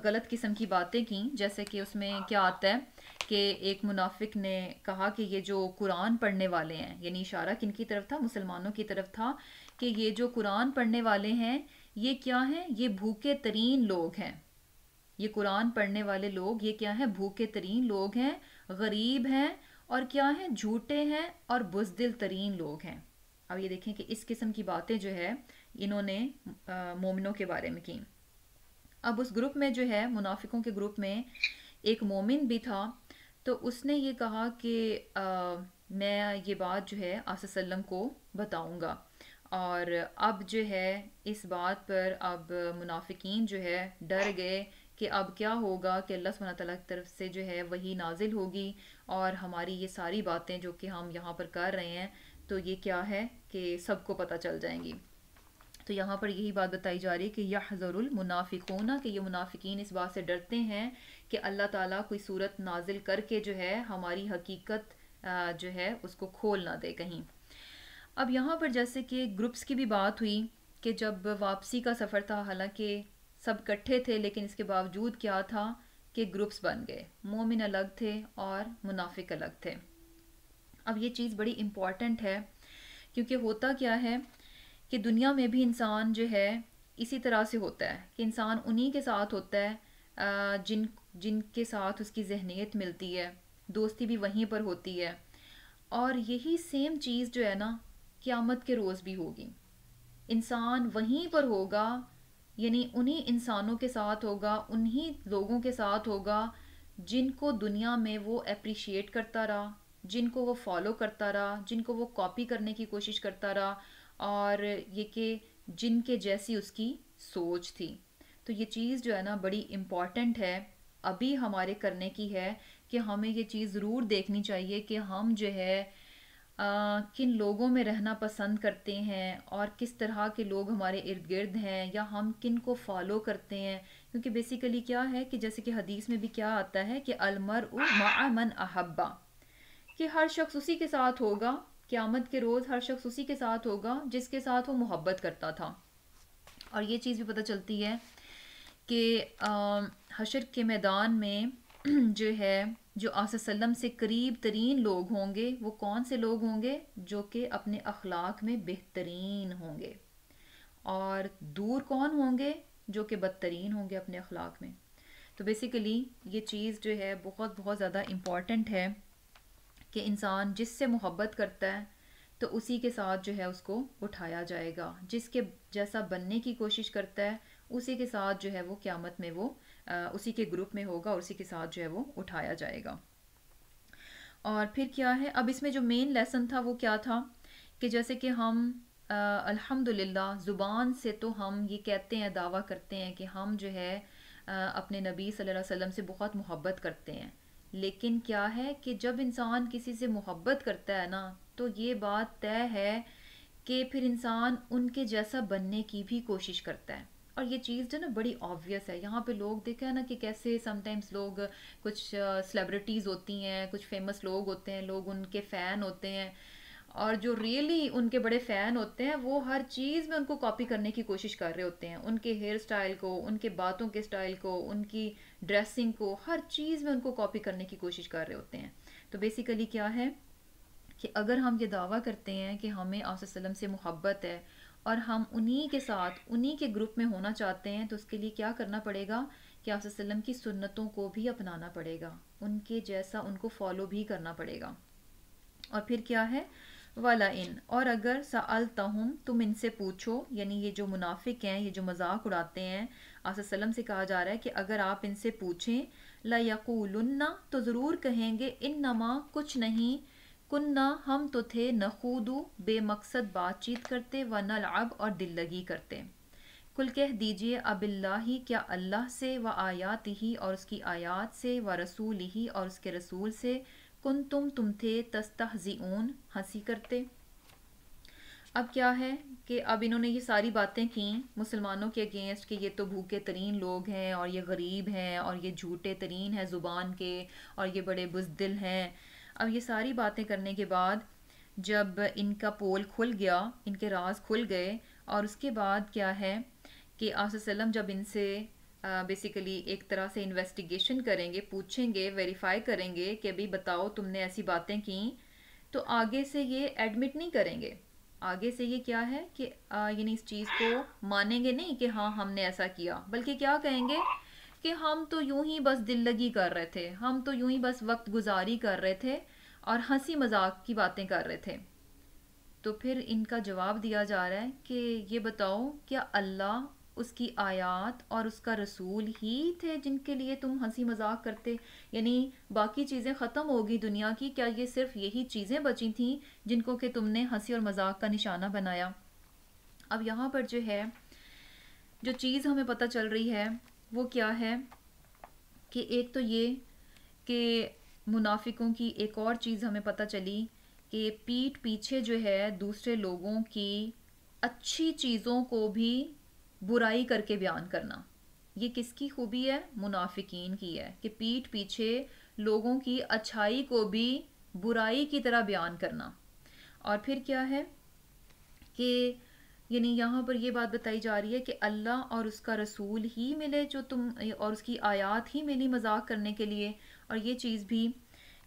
गलत किस्म की बातें की जैसे कि उसमें क्या आता है कि एक मुनाफिक ने कहा कि ये जो कुरान पढ़ने वाले हैं यानी इशारा किन की तरफ था मुसलमानों की तरफ था कि ये जो कुरान पढ़ने वाले हैं ये क्या हैं ये भूखे तरीन लोग हैं ये कुरान पढ़ने वाले लोग ये क्या हैं भूखे तरीन लोग हैं गरीब हैं और क्या हैं झूठे हैं और बुजदिल तरीन लोग हैं अब ये देखें कि इस किस्म की बातें जो है इन्होंने मोमिनों के बारे में की अब उस ग्रुप में जो है मुनाफिकों के ग्रुप में एक मोमिन भी था तो उसने ये कहा कि आ, मैं ये बात जो है आसम को बताऊंगा और अब जो है इस बात पर अब मुनाफिकीन जो है डर गए कि अब क्या होगा कि अल्लाह सल्ला तला की तरफ से जो है वही नाजिल होगी और हमारी ये सारी बातें जो कि हम यहाँ पर कर रहे हैं तो ये क्या है कि सबको पता चल जाएंगी तो यहाँ पर यही बात बताई जा रही है कि यह ज़रूर होना कि ये मुनाफिकीन इस बात से डरते हैं कि अल्लाह ताला कोई सूरत नाजिल करके जो है हमारी हकीकत जो है उसको खोल ना दे कहीं अब यहाँ पर जैसे कि ग्रुप्स की भी बात हुई कि जब वापसी का सफ़र था हालांकि सब इकट्ठे थे लेकिन इसके बावजूद क्या था कि ग्रुप्स बन गए मोमिन अलग थे और मुनाफिक अलग थे अब ये चीज़ बड़ी इम्पॉर्टेंट है क्योंकि होता क्या है कि दुनिया में भी इंसान जो है इसी तरह से होता है कि इंसान उन्हीं के साथ होता है जिन जिनके साथ उसकी जहनीत मिलती है दोस्ती भी वहीं पर होती है और यही सेम चीज़ जो है ना क़्यामत के रोज़ भी होगी इंसान वहीं पर होगा यानी उन्हीं इंसानों के साथ होगा उन्हीं लोगों के साथ होगा जिनको दुनिया में वो अप्रिशिएट करता रहा जिनको वो फॉलो करता रहा जिनको वो कॉपी करने की कोशिश करता रहा और ये कि जिनके जैसी उसकी सोच थी तो ये चीज़ जो है ना बड़ी इम्पॉर्टेंट है अभी हमारे करने की है कि हमें ये चीज़ ज़रूर देखनी चाहिए कि हम जो है आ, किन लोगों में रहना पसंद करते हैं और किस तरह के लोग हमारे इर्द गिर्द हैं या हम किन को फॉलो करते हैं क्योंकि बेसिकली क्या है कि जैसे कि हदीस में भी क्या आता है कि अलमर उमन अहब्बा कि हर शख्स उसी के साथ होगा क़्यामत के रोज़ हर शख्स उसी के साथ होगा जिसके साथ वो मोहब्बत करता था और ये चीज़ भी पता चलती है कि हशर के मैदान में जो है जो आसम से करीब तरीन लोग होंगे वो कौन से लोग होंगे जो कि अपने अखलाक में बेहतरीन होंगे और दूर कौन होंगे जो कि बदतरीन होंगे अपने अखलाक में तो बेसिकली ये चीज़ जो है बहुत बहुत ज़्यादा इम्पॉर्टेंट है कि इंसान जिससे मोहब्बत करता है तो उसी के साथ जो है उसको उठाया जाएगा जिसके जैसा बनने की कोशिश करता है उसी के साथ जो है वो क़्यामत में वो आ, उसी के ग्रुप में होगा और उसी के साथ जो है वो उठाया जाएगा और फिर क्या है अब इसमें जो मेन लेसन था वो क्या था कि जैसे कि हम अल्हम्दुलिल्लाह ज़ुबान से तो हम ये कहते हैं दावा करते हैं कि हम जो है आ, अपने नबी सल्लल्लाहु अलैहि वसल्लम से बहुत मोहब्बत करते हैं लेकिन क्या है कि जब इंसान किसी से मोहब्बत करता है ना तो ये बात तय है कि फिर इंसान उनके जैसा बनने की भी कोशिश करता है और ये चीज़ जो ना बड़ी ऑब्वियस है यहाँ पे लोग देखें ना कि कैसे समटाइम्स लोग कुछ सेलिब्रिटीज़ होती हैं कुछ फेमस लोग होते हैं लोग उनके फ़ैन होते हैं और जो रियली उनके बड़े फ़ैन होते हैं वो हर चीज़ में उनको कॉपी करने की कोशिश कर रहे होते हैं उनके हेयर स्टाइल को उनके बातों के स्टाइल को उनकी ड्रेसिंग को हर चीज़ में उनको कॉपी करने की कोशिश कर रहे होते हैं तो बेसिकली क्या है कि अगर हम ये दावा करते हैं कि हमें आसम से मोहब्बत है और हम उन्हीं के साथ उन्हीं के ग्रुप में होना चाहते हैं तो उसके लिए क्या करना पड़ेगा कि आसम की सुन्नतों को भी अपनाना पड़ेगा उनके जैसा उनको फॉलो भी करना पड़ेगा और फिर क्या है वाला इन और अगर साल तुम इनसे पूछो यानी ये जो मुनाफिक हैं ये जो मजाक उड़ाते हैं आसम से कहा जा रहा है कि अगर आप इनसे पूछें लयकुलन्ना तो ज़रूर कहेंगे इन नमा कुछ नहीं कुन्ना हम तो थे न नखूदू बेमकसद बातचीत करते व न लाब और दिल लगी करते कुल कह दीजिए ही क्या अल्लाह से व आयात ही और उसकी आयात से व रसूल ही और उसके रसूल से कुन तुम तुम थे ऊन हंसी करते अब क्या है कि अब इन्होंने ये सारी बातें की मुसलमानों के अगेंस्ट कि ये तो भूखे तरीन लोग हैं और ये गरीब हैं और ये झूठे तरीन हैं ज़ुबान के और ये बड़े बुजदिल हैं अब ये सारी बातें करने के बाद जब इनका पोल खुल गया इनके राज खुल गए और उसके बाद क्या है कि आसम जब इनसे बेसिकली एक तरह से इन्वेस्टिगेशन करेंगे पूछेंगे वेरीफाई करेंगे कि अभी बताओ तुमने ऐसी बातें की तो आगे से ये एडमिट नहीं करेंगे आगे से ये क्या है कि यानी इस चीज़ को मानेंगे नहीं कि हाँ हमने ऐसा किया बल्कि क्या कहेंगे कि हम तो यूं ही बस दिल लगी कर रहे थे हम तो यूं ही बस वक्त गुजारी कर रहे थे और हंसी मजाक की बातें कर रहे थे तो फिर इनका जवाब दिया जा रहा है कि ये बताओ क्या अल्लाह उसकी आयात और उसका रसूल ही थे जिनके लिए तुम हंसी मजाक करते यानी बाकी चीज़ें ख़त्म होगी दुनिया की क्या ये सिर्फ यही चीज़ें बची थीं जिनको कि तुमने हंसी और मजाक का निशाना बनाया अब यहाँ पर जो है जो चीज़ हमें पता चल रही है वो क्या है कि एक तो ये कि मुनाफिकों की एक और चीज़ हमें पता चली कि पीठ पीछे जो है दूसरे लोगों की अच्छी चीज़ों को भी बुराई करके बयान करना ये किसकी खूबी है मुनाफिकीन की है कि पीठ पीछे लोगों की अच्छाई को भी बुराई की तरह बयान करना और फिर क्या है कि यानी यहाँ पर यह बात बताई जा रही है कि अल्लाह और उसका रसूल ही मिले जो तुम और उसकी आयात ही मिली मजाक करने के लिए और ये चीज़ भी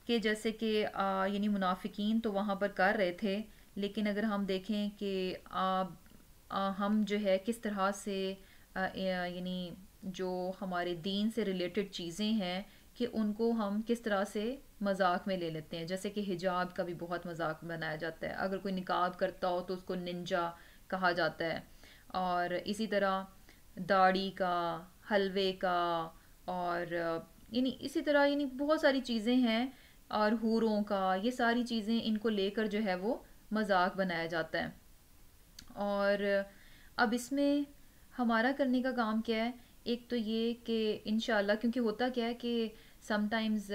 कि जैसे कि यानी मुनाफिकीन तो वहाँ पर कर रहे थे लेकिन अगर हम देखें कि आप हम जो है किस तरह से यानी जो हमारे दीन से रिलेटेड चीज़ें हैं कि उनको हम किस तरह से मजाक में ले लेते हैं जैसे कि हिजाब का भी बहुत मजाक बनाया जाता है अगर कोई निकाब करता हो तो उसको निंजा कहा जाता है और इसी तरह दाढ़ी का हलवे का और यानी इसी तरह यानी बहुत सारी चीज़ें हैं और हूरों का ये सारी चीज़ें इनको लेकर जो है वो मजाक बनाया जाता है और अब इसमें हमारा करने का काम क्या है एक तो ये कि इन क्योंकि होता क्या है कि समटाइम्स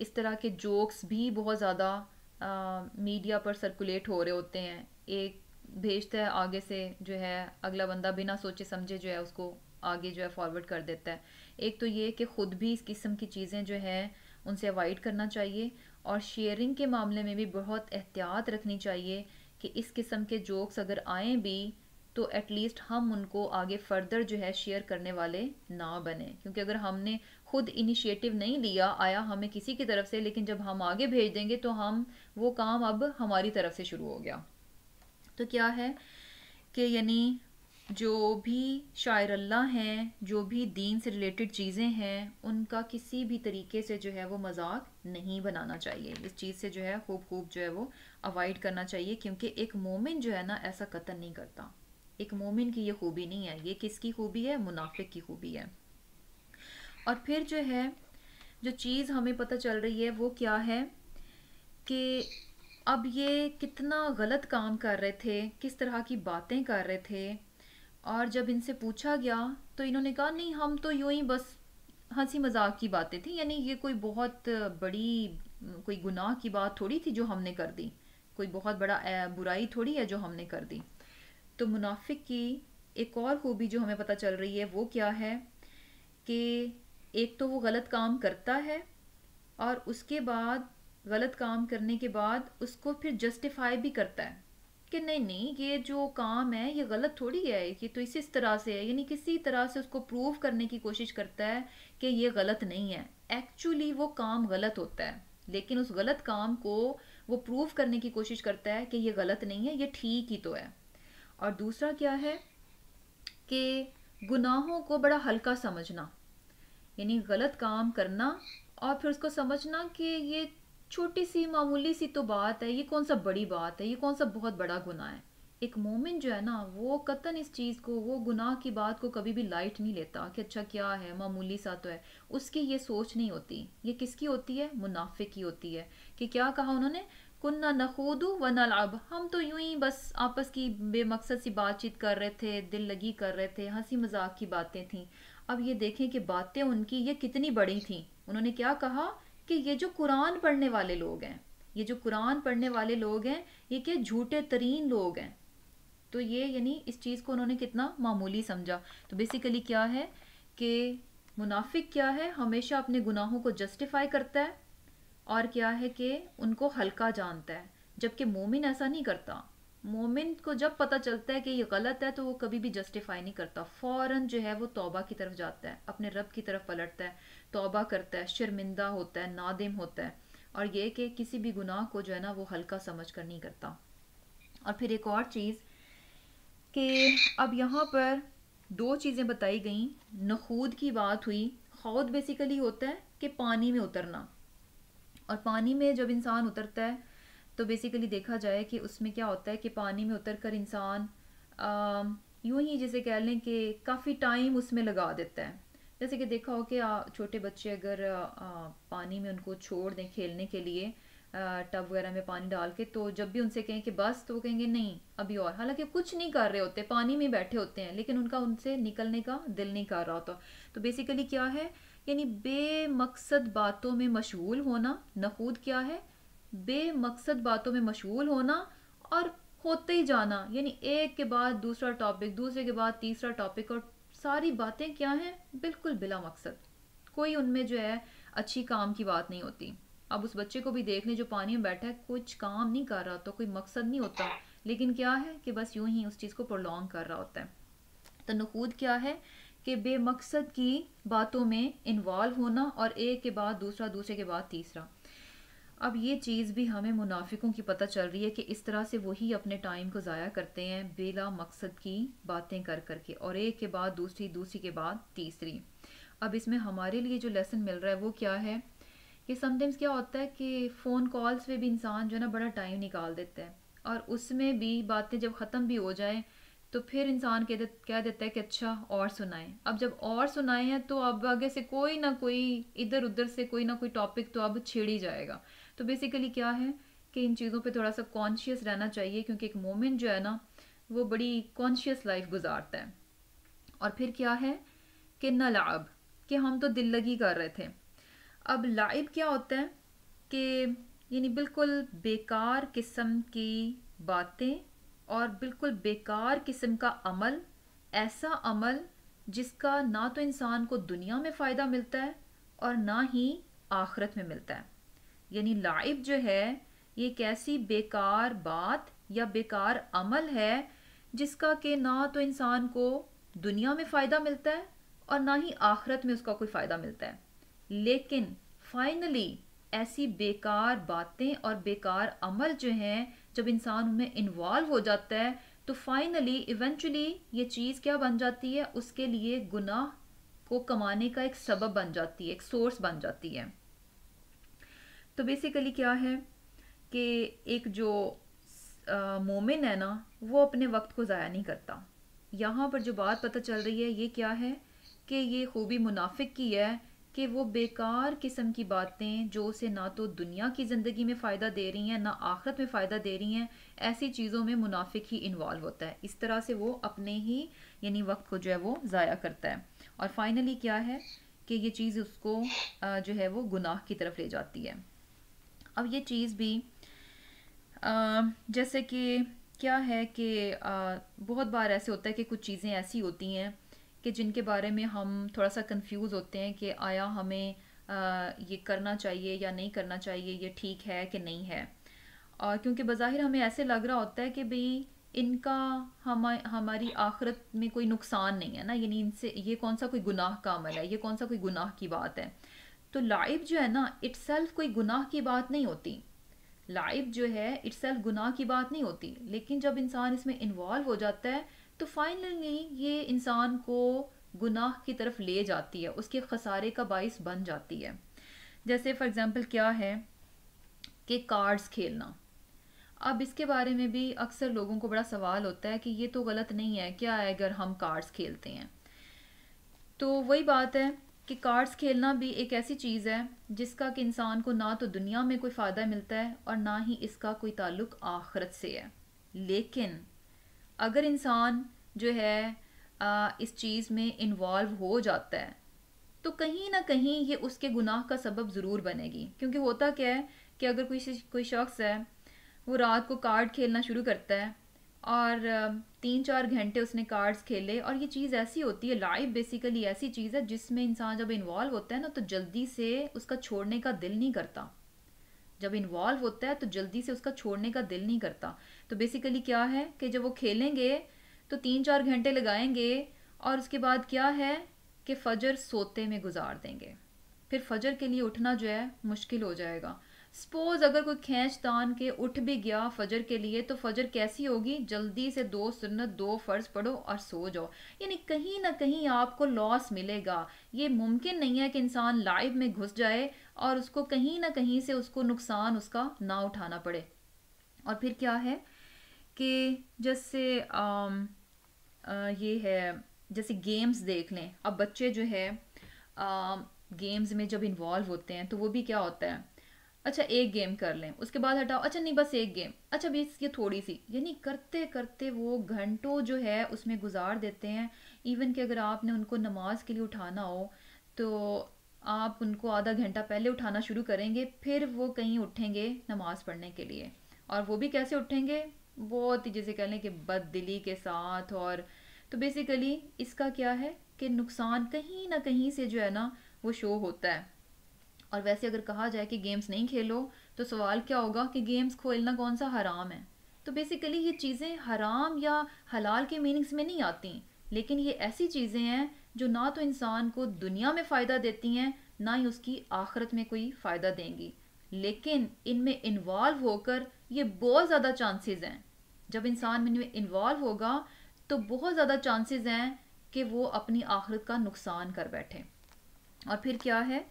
इस तरह के जोक्स भी बहुत ज़्यादा मीडिया पर सर्कुलेट हो रहे होते हैं एक भेजता है आगे से जो है अगला बंदा बिना सोचे समझे जो है उसको आगे जो है फॉरवर्ड कर देता है एक तो ये कि ख़ुद भी इस किस्म की चीज़ें जो है उनसे अवॉइड करना चाहिए और शेयरिंग के मामले में भी बहुत एहतियात रखनी चाहिए कि इस किस्म के जोक्स अगर आए भी तो एटलीस्ट हम उनको आगे फर्दर जो है शेयर करने वाले ना बने क्योंकि अगर हमने खुद इनिशिएटिव नहीं लिया आया हमें किसी की तरफ से लेकिन जब हम आगे भेज देंगे तो हम वो काम अब हमारी तरफ से शुरू हो गया तो क्या है कि यानी जो भी शायर अल्लाह हैं जो भी दीन से रिलेटेड चीज़ें हैं उनका किसी भी तरीके से जो है वो मजाक नहीं बनाना चाहिए इस चीज़ से जो है खूब खूब जो है वो अवॉइड करना चाहिए क्योंकि एक मोमिन जो है ना ऐसा कतन नहीं करता एक मोमिन की ये खूबी नहीं है ये किसकी खूबी है मुनाफिक की खूबी है और फिर जो है जो चीज़ हमें पता चल रही है वो क्या है कि अब ये कितना गलत काम कर रहे थे किस तरह की बातें कर रहे थे और जब इनसे पूछा गया तो इन्होंने कहा नहीं हम तो यूं ही बस हंसी मजाक की बातें थी यानी ये कोई बहुत बड़ी कोई गुनाह की बात थोड़ी थी जो हमने कर दी कोई बहुत बड़ा बुराई थोड़ी है जो हमने कर दी तो मुनाफिक की एक और खूबी जो हमें पता चल रही है वो क्या है कि एक तो वो गलत काम करता है और उसके बाद गलत काम करने के बाद उसको फिर जस्टिफाई भी करता है कि नहीं नहीं ये जो काम है ये गलत थोड़ी है ये तो इसी तरह से है यानी किसी तरह से उसको प्रूव करने की कोशिश करता है कि ये गलत नहीं है एक्चुअली वो काम गलत होता है लेकिन उस गलत काम को वो प्रूव करने की कोशिश करता है कि ये गलत नहीं है ये ठीक ही तो है और दूसरा क्या है कि गुनाहों को बड़ा हल्का समझना यानी गलत काम करना और फिर उसको समझना कि ये छोटी सी मामूली सी तो बात है ये कौन सा बड़ी बात है ये कौन सा बहुत बड़ा गुनाह है एक मोमिन जो है ना वो कतन इस चीज़ को वो गुनाह की बात को कभी भी लाइट नहीं लेता कि अच्छा क्या है मामूली सा तो है उसकी ये सोच नहीं होती ये किसकी होती है मुनाफे की होती है कि क्या कहा उन्होंने कुन्ना खोदू व न लाभ हम तो यूं ही बस आपस की बेमकसद सी बातचीत कर रहे थे दिल लगी कर रहे थे हंसी मजाक की बातें थी अब ये देखें कि बातें उनकी ये कितनी बड़ी थी उन्होंने क्या कहा कि ये जो कुरान पढ़ने वाले लोग हैं ये जो कुरान पढ़ने वाले लोग हैं ये क्या झूठे तरीन लोग हैं तो ये यानी इस चीज़ को उन्होंने कितना मामूली समझा तो बेसिकली क्या है कि मुनाफिक क्या है हमेशा अपने गुनाहों को जस्टिफाई करता है और क्या है कि उनको हल्का जानता है जबकि मोमिन ऐसा नहीं करता मोमिन को जब पता चलता है कि ये गलत है तो वो कभी भी जस्टिफाई नहीं करता फ़ौर जो है वो तोबा की तरफ जाता है अपने रब की तरफ पलटता है तोबा करता है शर्मिंदा होता है नादिम होता है और ये कि किसी भी गुनाह को जो है ना वो हल्का समझ कर नहीं करता और फिर एक और चीज़ कि अब यहाँ पर दो चीज़ें बताई गई नखूद की बात हुई खौद बेसिकली होता है कि पानी में उतरना और पानी में जब इंसान उतरता है तो बेसिकली देखा जाए कि उसमें क्या होता है कि पानी में उतर कर इंसान यूं ही जैसे कह लें कि काफ़ी टाइम उसमें लगा देता है जैसे कि देखा हो कि छोटे बच्चे अगर पानी में उनको छोड़ दें खेलने के लिए टब वगैरह में पानी डाल के तो जब भी उनसे कहें कि बस तो वो कहेंगे नहीं अभी और हालांकि कुछ नहीं कर रहे होते पानी में बैठे होते हैं लेकिन उनका उनसे निकलने का दिल नहीं कर रहा होता तो बेसिकली क्या है यानी बेमकसद बातों में मशगूल होना नखूद क्या है बेमकसद बातों में मशगूल होना और होते ही जाना यानी एक के बाद दूसरा टॉपिक दूसरे के बाद तीसरा टॉपिक और सारी बातें क्या हैं बिल्कुल बिला मकसद कोई उनमें जो है अच्छी काम की बात नहीं होती अब उस बच्चे को भी देख लें जो पानी में बैठा है कुछ काम नहीं कर रहा होता तो कोई मकसद नहीं होता लेकिन क्या है कि बस यूं ही उस चीज़ को प्रोलॉन्ग कर रहा होता है तनखूद तो क्या है कि बेमकसद की बातों में इन्वॉल्व होना और एक के बाद दूसरा दूसरे के बाद तीसरा अब ये चीज़ भी हमें मुनाफिकों की पता चल रही है कि इस तरह से वही अपने टाइम को ज़ाया करते हैं बेला मकसद की बातें कर करके और एक के बाद दूसरी दूसरी के बाद तीसरी अब इसमें हमारे लिए जो लेसन मिल रहा है वो क्या है कि समटाइम्स क्या होता है कि फ़ोन कॉल्स पे भी इंसान जो है ना बड़ा टाइम निकाल देता है और उसमें भी बातें जब ख़त्म भी हो जाएँ तो फिर इंसान कह दे कह देता है कि अच्छा और सुनाएं अब जब और सुनाए हैं तो अब आगे से कोई ना कोई इधर उधर से कोई ना कोई टॉपिक तो अब छेड़ ही जाएगा तो बेसिकली क्या है कि इन चीज़ों पे थोड़ा सा कॉन्शियस रहना चाहिए क्योंकि एक मोमेंट जो है ना वो बड़ी कॉन्शियस लाइफ गुजारता है और फिर क्या है कि न लाब कि हम तो दिल लगी कर रहे थे अब लाइब क्या होता है कि यानी बिल्कुल बेकार किस्म की बातें और बिल्कुल बेकार किस्म का अमल ऐसा अमल जिसका ना तो इंसान को दुनिया में फ़ायदा मिलता है और ना ही आखरत में मिलता है यानी लाइब जो है ये कैसी बेकार बात या बेकार अमल है जिसका कि ना तो इंसान को दुनिया में फ़ायदा मिलता है और ना ही आखरत में उसका कोई फ़ायदा मिलता है लेकिन फाइनली ऐसी बेकार बातें और बेकार अमल जो हैं जब इंसान उनमें इन्वॉल्व हो जाता है तो फाइनली इवेंचुअली ये चीज़ क्या बन जाती है उसके लिए गुनाह को कमाने का एक सबब बन जाती है एक सोर्स बन जाती है तो बेसिकली क्या है कि एक जो मोमिन है ना वो अपने वक्त को ज़ाया नहीं करता यहाँ पर जो बात पता चल रही है ये क्या है कि ये खूबी मुनाफिक की है कि वो बेकार किस्म की बातें जो उसे ना तो दुनिया की ज़िंदगी में फ़ायदा दे रही हैं ना आख़रत में फ़ायदा दे रही हैं ऐसी चीज़ों में मुनाफिक ही इन्वॉल्व होता है इस तरह से वो अपने ही यानी वक्त को जो है वो ज़ाया करता है और फाइनली क्या है कि ये चीज़ उसको जो है वो गुनाह की तरफ ले जाती है अब ये चीज़ भी आ, जैसे कि क्या है कि बहुत बार ऐसे होता है कि कुछ चीज़ें ऐसी होती हैं कि जिनके बारे में हम थोड़ा सा कंफ्यूज होते हैं कि आया हमें आ, ये करना चाहिए या नहीं करना चाहिए ये ठीक है कि नहीं है और क्योंकि बज़ाहिर हमें ऐसे लग रहा होता है कि भाई इनका हम हमारी आखरत में कोई नुकसान नहीं है ना यानी इनसे ये कौन सा कोई गुनाह का अमल है ये कौन सा कोई गुनाह की बात है तो लाइब जो है ना सेल्फ कोई गुनाह की बात नहीं होती लाइब जो है सेल्फ गुनाह की बात नहीं होती लेकिन जब इंसान इसमें इन्वॉल्व हो जाता है तो फाइनली ये इंसान को गुनाह की तरफ ले जाती है उसके खसारे का बाइस बन जाती है जैसे फॉर एग्ज़ाम्पल क्या है कि कार्ड्स खेलना अब इसके बारे में भी अक्सर लोगों को बड़ा सवाल होता है कि ये तो गलत नहीं है क्या है अगर हम कार्ड्स खेलते हैं तो वही बात है कि कार्ड्स खेलना भी एक ऐसी चीज़ है जिसका कि इंसान को ना तो दुनिया में कोई फ़ायदा मिलता है और ना ही इसका कोई ताल्लुक आखरत से है लेकिन अगर इंसान जो है आ, इस चीज़ में इन्वॉल्व हो जाता है तो कहीं ना कहीं ये उसके गुनाह का सबब ज़रूर बनेगी क्योंकि होता क्या है कि अगर कोई कोई शख्स है वो रात को कार्ड खेलना शुरू करता है और तीन चार घंटे उसने कार्ड्स खेले और ये चीज़ ऐसी होती है लाइफ बेसिकली ऐसी चीज़ है जिसमें इंसान जब इन्वॉल्व होता है ना तो जल्दी से उसका छोड़ने का दिल नहीं करता जब इन्वॉल्व होता है तो जल्दी से उसका छोड़ने का दिल नहीं करता तो बेसिकली क्या है कि जब वो खेलेंगे तो तीन चार घंटे लगाएंगे और उसके बाद क्या है कि फजर सोते में गुजार देंगे फिर फजर के लिए उठना जो है मुश्किल हो जाएगा सपोज अगर कोई खींच तान के उठ भी गया फजर के लिए तो फजर कैसी होगी जल्दी से दो सुन्नत दो फ़र्ज़ पढ़ो और सो जाओ यानी कहीं ना कहीं आपको लॉस मिलेगा ये मुमकिन नहीं है कि इंसान लाइव में घुस जाए और उसको कहीं ना कहीं से उसको नुकसान उसका ना उठाना पड़े और फिर क्या है कि जैसे ये है जैसे गेम्स देख लें अब बच्चे जो है आ, गेम्स में जब इन्वॉल्व होते हैं तो वो भी क्या होता है अच्छा एक गेम कर लें उसके बाद हटाओ अच्छा नहीं बस एक गेम अच्छा बस ये थोड़ी सी यानी करते करते वो घंटों जो है उसमें गुजार देते हैं इवन कि अगर आपने उनको नमाज के लिए उठाना हो तो आप उनको आधा घंटा पहले उठाना शुरू करेंगे फिर वो कहीं उठेंगे नमाज पढ़ने के लिए और वो भी कैसे उठेंगे बहुत ही जैसे कह लें कि बद दिली के साथ और तो बेसिकली इसका क्या है कि नुकसान कहीं ना कहीं से जो है ना वो शो होता है और वैसे अगर कहा जाए कि गेम्स नहीं खेलो तो सवाल क्या होगा कि गेम्स खेलना कौन सा हराम है तो बेसिकली ये चीज़ें हराम या हलाल के मीनिंग्स में नहीं आती लेकिन ये ऐसी चीज़ें हैं जो ना तो इंसान को दुनिया में फ़ायदा देती हैं ना ही उसकी आखिरत में कोई फ़ायदा देंगी लेकिन इनमें इन्वॉल्व होकर ये बहुत ज़्यादा चांसेस हैं जब इंसान इनमें इन्वॉल्व होगा तो बहुत ज़्यादा चांसेस हैं कि वो अपनी आखरत का नुकसान कर बैठे और फिर क्या है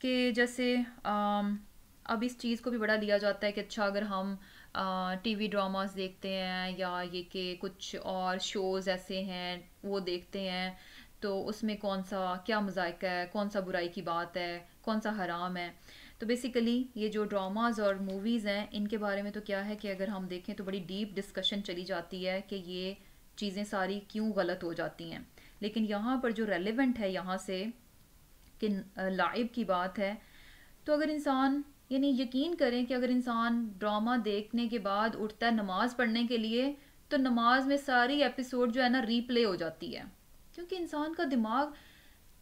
कि जैसे अब इस चीज़ को भी बड़ा लिया जाता है कि अच्छा अगर हम टीवी ड्रामास देखते हैं या ये कि कुछ और शोज़ ऐसे हैं वो देखते हैं तो उसमें कौन सा क्या मज़ायका है कौन सा बुराई की बात है कौन सा हराम है तो बेसिकली ये जो ड्रामाज़ और मूवीज़ हैं इनके बारे में तो क्या है कि अगर हम देखें तो बड़ी डीप डिस्कशन चली जाती है कि ये चीज़ें सारी क्यों गलत हो जाती हैं लेकिन यहाँ पर जो रेलिवेंट है यहाँ से कि लाइब की बात है तो अगर इंसान यानी यकीन करें कि अगर इंसान ड्रामा देखने के बाद उठता है नमाज पढ़ने के लिए तो नमाज में सारी एपिसोड जो है ना रीप्ले हो जाती है क्योंकि इंसान का दिमाग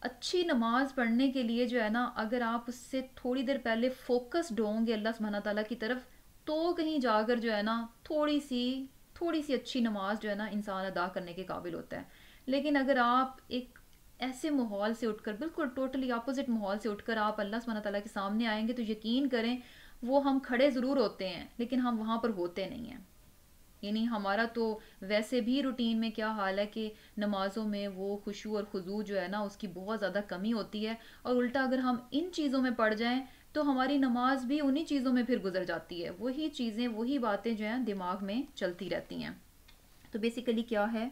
अच्छी नमाज पढ़ने के लिए जो है ना अगर आप उससे थोड़ी देर पहले फोकस्ड होंगे अल्लाह सुबहाना तला की तरफ तो कहीं जाकर जो है ना थोड़ी सी थोड़ी सी अच्छी नमाज जो है ना इंसान अदा करने के काबिल होता है लेकिन अगर आप एक ऐसे माहौल से उठकर बिल्कुल टोटली अपोजिट माहौल से उठकर आप अल्लाह सुबहाना तला के सामने आएंगे तो यकीन करें वो हम खड़े ज़रूर होते हैं लेकिन हम वहाँ पर होते नहीं हैं यानी हमारा तो वैसे भी रूटीन में क्या हाल है कि नमाज़ों में वो खुशू और खजू जो है ना उसकी बहुत ज़्यादा कमी होती है और उल्टा अगर हम इन चीज़ों में पड़ जाए तो हमारी नमाज भी उन्हीं चीज़ों में फिर गुजर जाती है वही चीज़ें वही बातें जो हैं दिमाग में चलती रहती हैं तो बेसिकली क्या है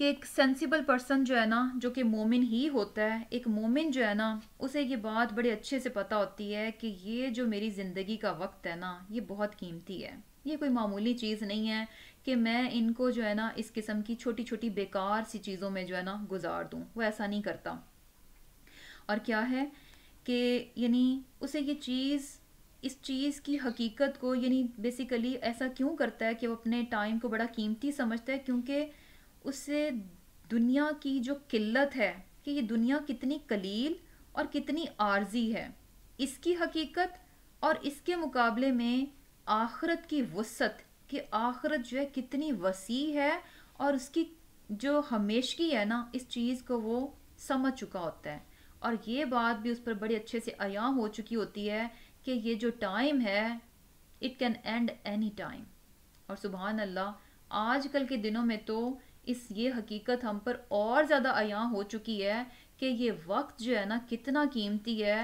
कि एक सेंसिबल पर्सन जो है ना जो कि मोमिन ही होता है एक मोमिन जो है ना उसे ये बात बड़े अच्छे से पता होती है कि ये जो मेरी ज़िंदगी का वक्त है ना ये बहुत कीमती है ये कोई मामूली चीज़ नहीं है कि मैं इनको जो है ना इस किस्म की छोटी छोटी बेकार सी चीज़ों में जो है ना गुजार दूँ वो ऐसा नहीं करता और क्या है कि यानी उसे ये चीज़ इस चीज़ की हकीकत को यानी बेसिकली ऐसा क्यों करता है कि वो अपने टाइम को बड़ा कीमती समझता है क्योंकि उससे दुनिया की जो किल्लत है कि ये दुनिया कितनी कलील और कितनी आर्जी है इसकी हकीकत और इसके मुकाबले में आखरत की वसत कि आखरत जो है कितनी वसी है और उसकी जो हमेशगी है ना इस चीज़ को वो समझ चुका होता है और ये बात भी उस पर बड़ी अच्छे से आया हो चुकी होती है कि ये जो टाइम है it can end any time और सुबहान अल्लाह आजकल के दिनों में तो इस ये हकीकत हम पर और ज़्यादा आया हो चुकी है कि ये वक्त जो है ना कितना कीमती है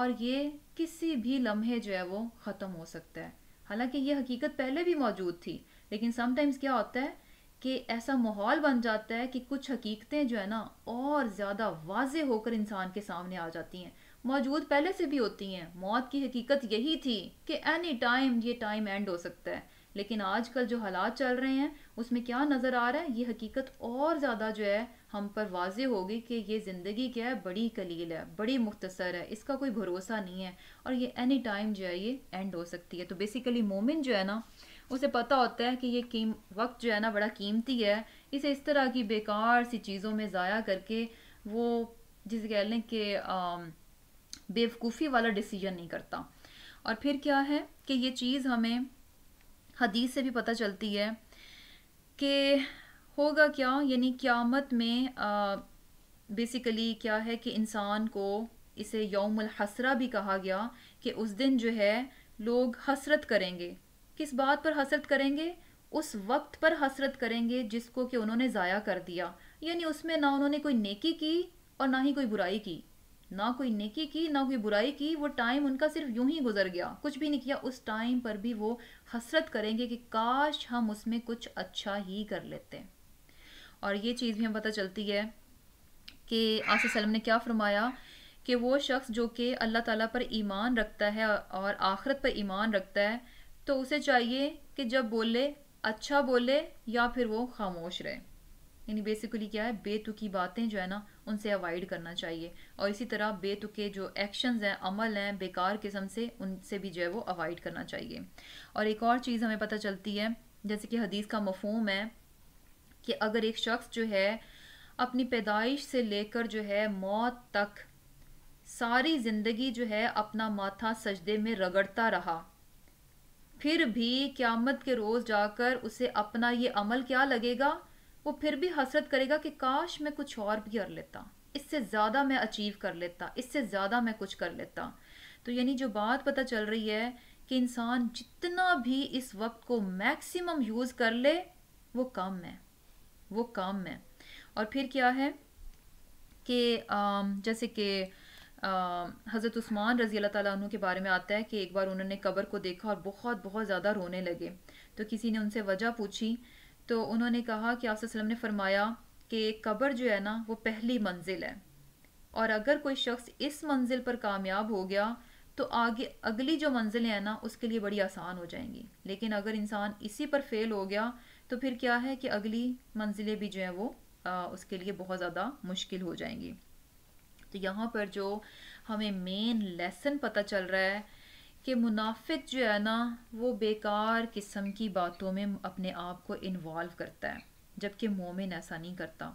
और ये किसी भी लम्हे जो है वो ख़त्म हो सकता है हालांकि ये हकीकत पहले भी मौजूद थी लेकिन समटाइम्स क्या होता है कि ऐसा माहौल बन जाता है कि कुछ हकीकतें जो है ना और ज़्यादा वाज होकर इंसान के सामने आ जाती हैं मौजूद पहले से भी होती हैं मौत की हकीकत यही थी कि एनी टाइम ये टाइम एंड हो सकता है लेकिन आजकल जो हालात चल रहे हैं उसमें क्या नज़र आ रहा है ये हकीकत और ज़्यादा जो है हम पर वाज होगी कि ये ज़िंदगी क्या है बड़ी कलील है बड़ी मुख्तसर है इसका कोई भरोसा नहीं है और ये एनी टाइम जो है ये एंड हो सकती है तो बेसिकली मोमिन जो है ना उसे पता होता है कि ये कीम वक्त जो है ना बड़ा कीमती है इसे इस तरह की बेकार सी चीज़ों में ज़ाया करके वो जिसे कह लें कि बेवकूफ़ी वाला डिसीजन नहीं करता और फिर क्या है कि ये चीज़ हमें हदीस से भी पता चलती है कि होगा क्या यानी क़्यामत में बेसिकली क्या है कि इंसान को इसे यौमुल हसरा भी कहा गया कि उस दिन जो है लोग हसरत करेंगे किस बात पर हसरत करेंगे उस वक्त पर हसरत करेंगे जिसको कि उन्होंने ज़ाया कर दिया यानी उसमें ना उन्होंने कोई नेकी की और ना ही कोई बुराई की ना कोई नेकी की ना कोई बुराई की वो टाइम उनका सिर्फ यूं ही गुजर गया कुछ भी नहीं किया उस टाइम पर भी वो हसरत करेंगे कि काश हम उसमें कुछ अच्छा ही कर लेते और ये चीज़ भी हमें पता चलती है कि आस सलम ने क्या फरमाया कि वो शख्स जो कि अल्लाह ताला पर ईमान रखता है और आखरत पर ईमान रखता है तो उसे चाहिए कि जब बोले अच्छा बोले या फिर वो खामोश रहे यानी बेसिकली क्या है बेतुकी बातें जो है ना उनसे अवॉइड करना चाहिए और इसी तरह बेतुके जो एक्शंस हैं अमल हैं बेकार किस्म से उनसे भी जो है वो अवॉइड करना चाहिए और एक और चीज़ हमें पता चलती है जैसे कि हदीस का मफहम है कि अगर एक शख्स जो है अपनी पैदाइश से लेकर जो है मौत तक सारी ज़िंदगी जो है अपना माथा सजदे में रगड़ता रहा फिर भी क़्यामत के रोज़ जाकर उसे अपना ये अमल क्या लगेगा वो फिर भी हसरत करेगा कि काश मैं कुछ और भी कर लेता इससे ज़्यादा मैं अचीव कर लेता इससे ज़्यादा मैं कुछ कर लेता तो यानी जो बात पता चल रही है कि इंसान जितना भी इस वक्त को मैक्सिमम यूज़ कर ले वो कम है वो कम है और फिर क्या है कि जैसे कि हज़रत उस्मान रज़ी अल्लाह ताली के बारे में आता है कि एक बार उन्होंने कब्र को देखा और बहुत बहुत ज़्यादा रोने लगे तो किसी ने उनसे वजह पूछी तो उन्होंने कहा कि आप ने फरमाया कि कब्र जो है ना वो पहली मंजिल है और अगर कोई शख्स इस मंजिल पर कामयाब हो गया तो आगे अगली जो मंजिलें हैं ना उसके लिए बड़ी आसान हो जाएंगी लेकिन अगर इंसान इसी पर फेल हो गया तो फिर क्या है कि अगली मंजिलें भी जो हैं वो आ, उसके लिए बहुत ज़्यादा मुश्किल हो जाएंगी तो यहाँ पर जो हमें मेन लेसन पता चल रहा है कि मुनाफिक जो है ना वो बेकार किस्म की बातों में अपने आप को इन्वॉल्व करता है जबकि मोमिन ऐसा नहीं करता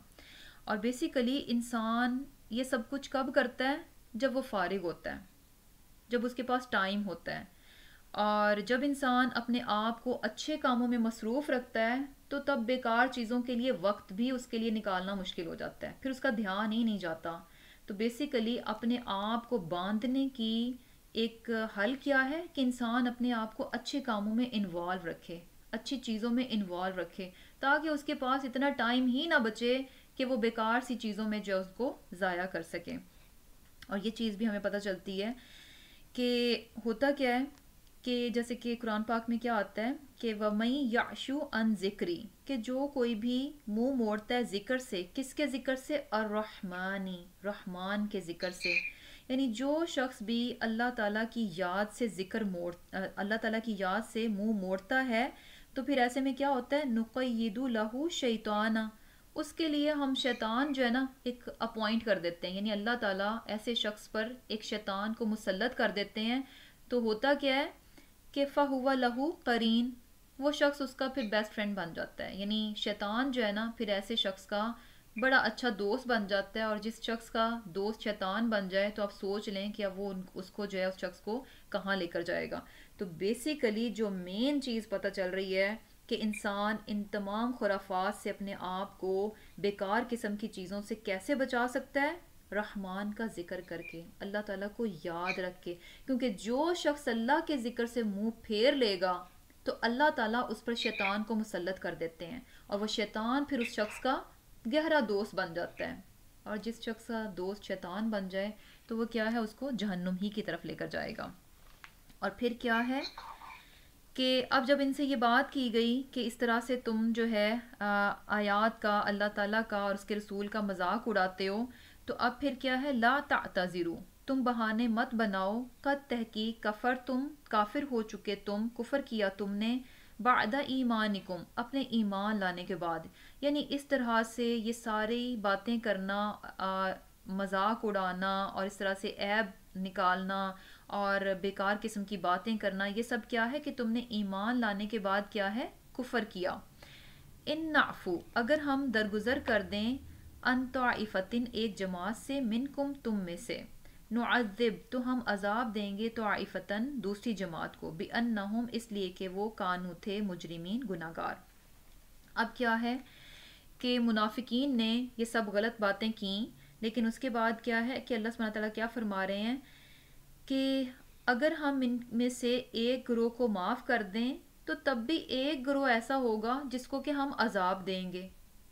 और बेसिकली इंसान ये सब कुछ कब करता है जब वो फारिग होता है जब उसके पास टाइम होता है और जब इंसान अपने आप को अच्छे कामों में मसरूफ़ रखता है तो तब बेकार चीज़ों के लिए वक्त भी उसके लिए निकालना मुश्किल हो जाता है फिर उसका ध्यान ही नहीं जाता तो बेसिकली अपने आप को बांधने की एक हल क्या है कि इंसान अपने आप को अच्छे कामों में इन्वॉल्व रखे अच्छी चीज़ों में इन्वॉल्व रखे ताकि उसके पास इतना टाइम ही ना बचे कि वो बेकार सी चीज़ों में जो उसको ज़ाया कर सके और ये चीज़ भी हमें पता चलती है कि होता क्या है कि जैसे कि कुरान पाक में क्या आता है कि वमई याशु अन ज़िक्री कि जो कोई भी मुंह मोड़ता है ज़िक्र से किसके ज़िक्र से और रहमानी रहमान के ज़िक्र से यानी जो शख्स भी अल्लाह ताला की याद से ज़िक्र मोड़ अल्लाह ताला की याद से मुंह मोड़ता है तो फिर ऐसे में क्या होता है नुकैदू लहू शैताना उसके लिए हम शैतान जो है ना एक अपॉइंट कर देते हैं यानी अल्लाह ताला ऐसे शख्स पर एक शैतान को मुसलत कर देते हैं तो होता क्या है कि फ़हुआ लहू करीन वो शख्स उसका फिर बेस्ट फ्रेंड बन जाता है यानी शैतान जो है ना फिर ऐसे शख्स का बड़ा अच्छा दोस्त बन जाता है और जिस शख्स का दोस्त शैतान बन जाए तो आप सोच लें कि अब वो उसको जो है उस शख्स को कहाँ लेकर जाएगा तो बेसिकली जो मेन चीज़ पता चल रही है कि इंसान इन तमाम खुराफात से अपने आप को बेकार किस्म की चीज़ों से कैसे बचा सकता है रहमान का जिक्र करके अल्लाह ताला को याद रख के क्योंकि जो शख्स अल्लाह के ज़िक्र से मुंह फेर लेगा तो अल्लाह ताला उस पर शैतान को मुसलत कर देते हैं और वह शैतान फिर उस शख्स का गहरा दोस्त बन जाता है और जिस शख्स का दोस्त शैतान बन जाए तो वो क्या है उसको जहन्नुम ही की तरफ लेकर जाएगा और फिर क्या है कि अब जब इनसे ये बात की गई कि इस तरह से तुम जो है आयात का अल्लाह ताला का और उसके रसूल का मजाक उड़ाते हो तो अब फिर क्या है ला ताज़िरु तुम बहाने मत बनाओ कद तहकीक कफ़र तुम काफिर हो चुके तुम कुफ़र किया तुमने बादा ईमान अपने ईमान लाने के बाद यानी इस तरह से ये सारी बातें करना मजाक उड़ाना और इस तरह से ऐब निकालना और बेकार किस्म की बातें करना ये सब क्या है कि तुमने ईमान लाने के बाद क्या है कुफर किया इन नाफू अगर हम दरगुजर कर दें अनतफ़तिन एक जमात से मिनकुम तुम में से नज़ब तो हम अजाब देंगे तो आइफ़तन दूसरी जमात को बे इसलिए कि वो कानू थे मुजरमिन गुनागार अब क्या है कि मुनाफिकीन ने ये सब गलत बातें की लेकिन उसके बाद क्या है कि अल्लाह सुबहाना ताली क्या फरमा रहे हैं कि अगर हम इन में से एक ग्रोह को माफ़ कर दें तो तब भी एक ग्रोह ऐसा होगा जिसको कि हम अजाब देंगे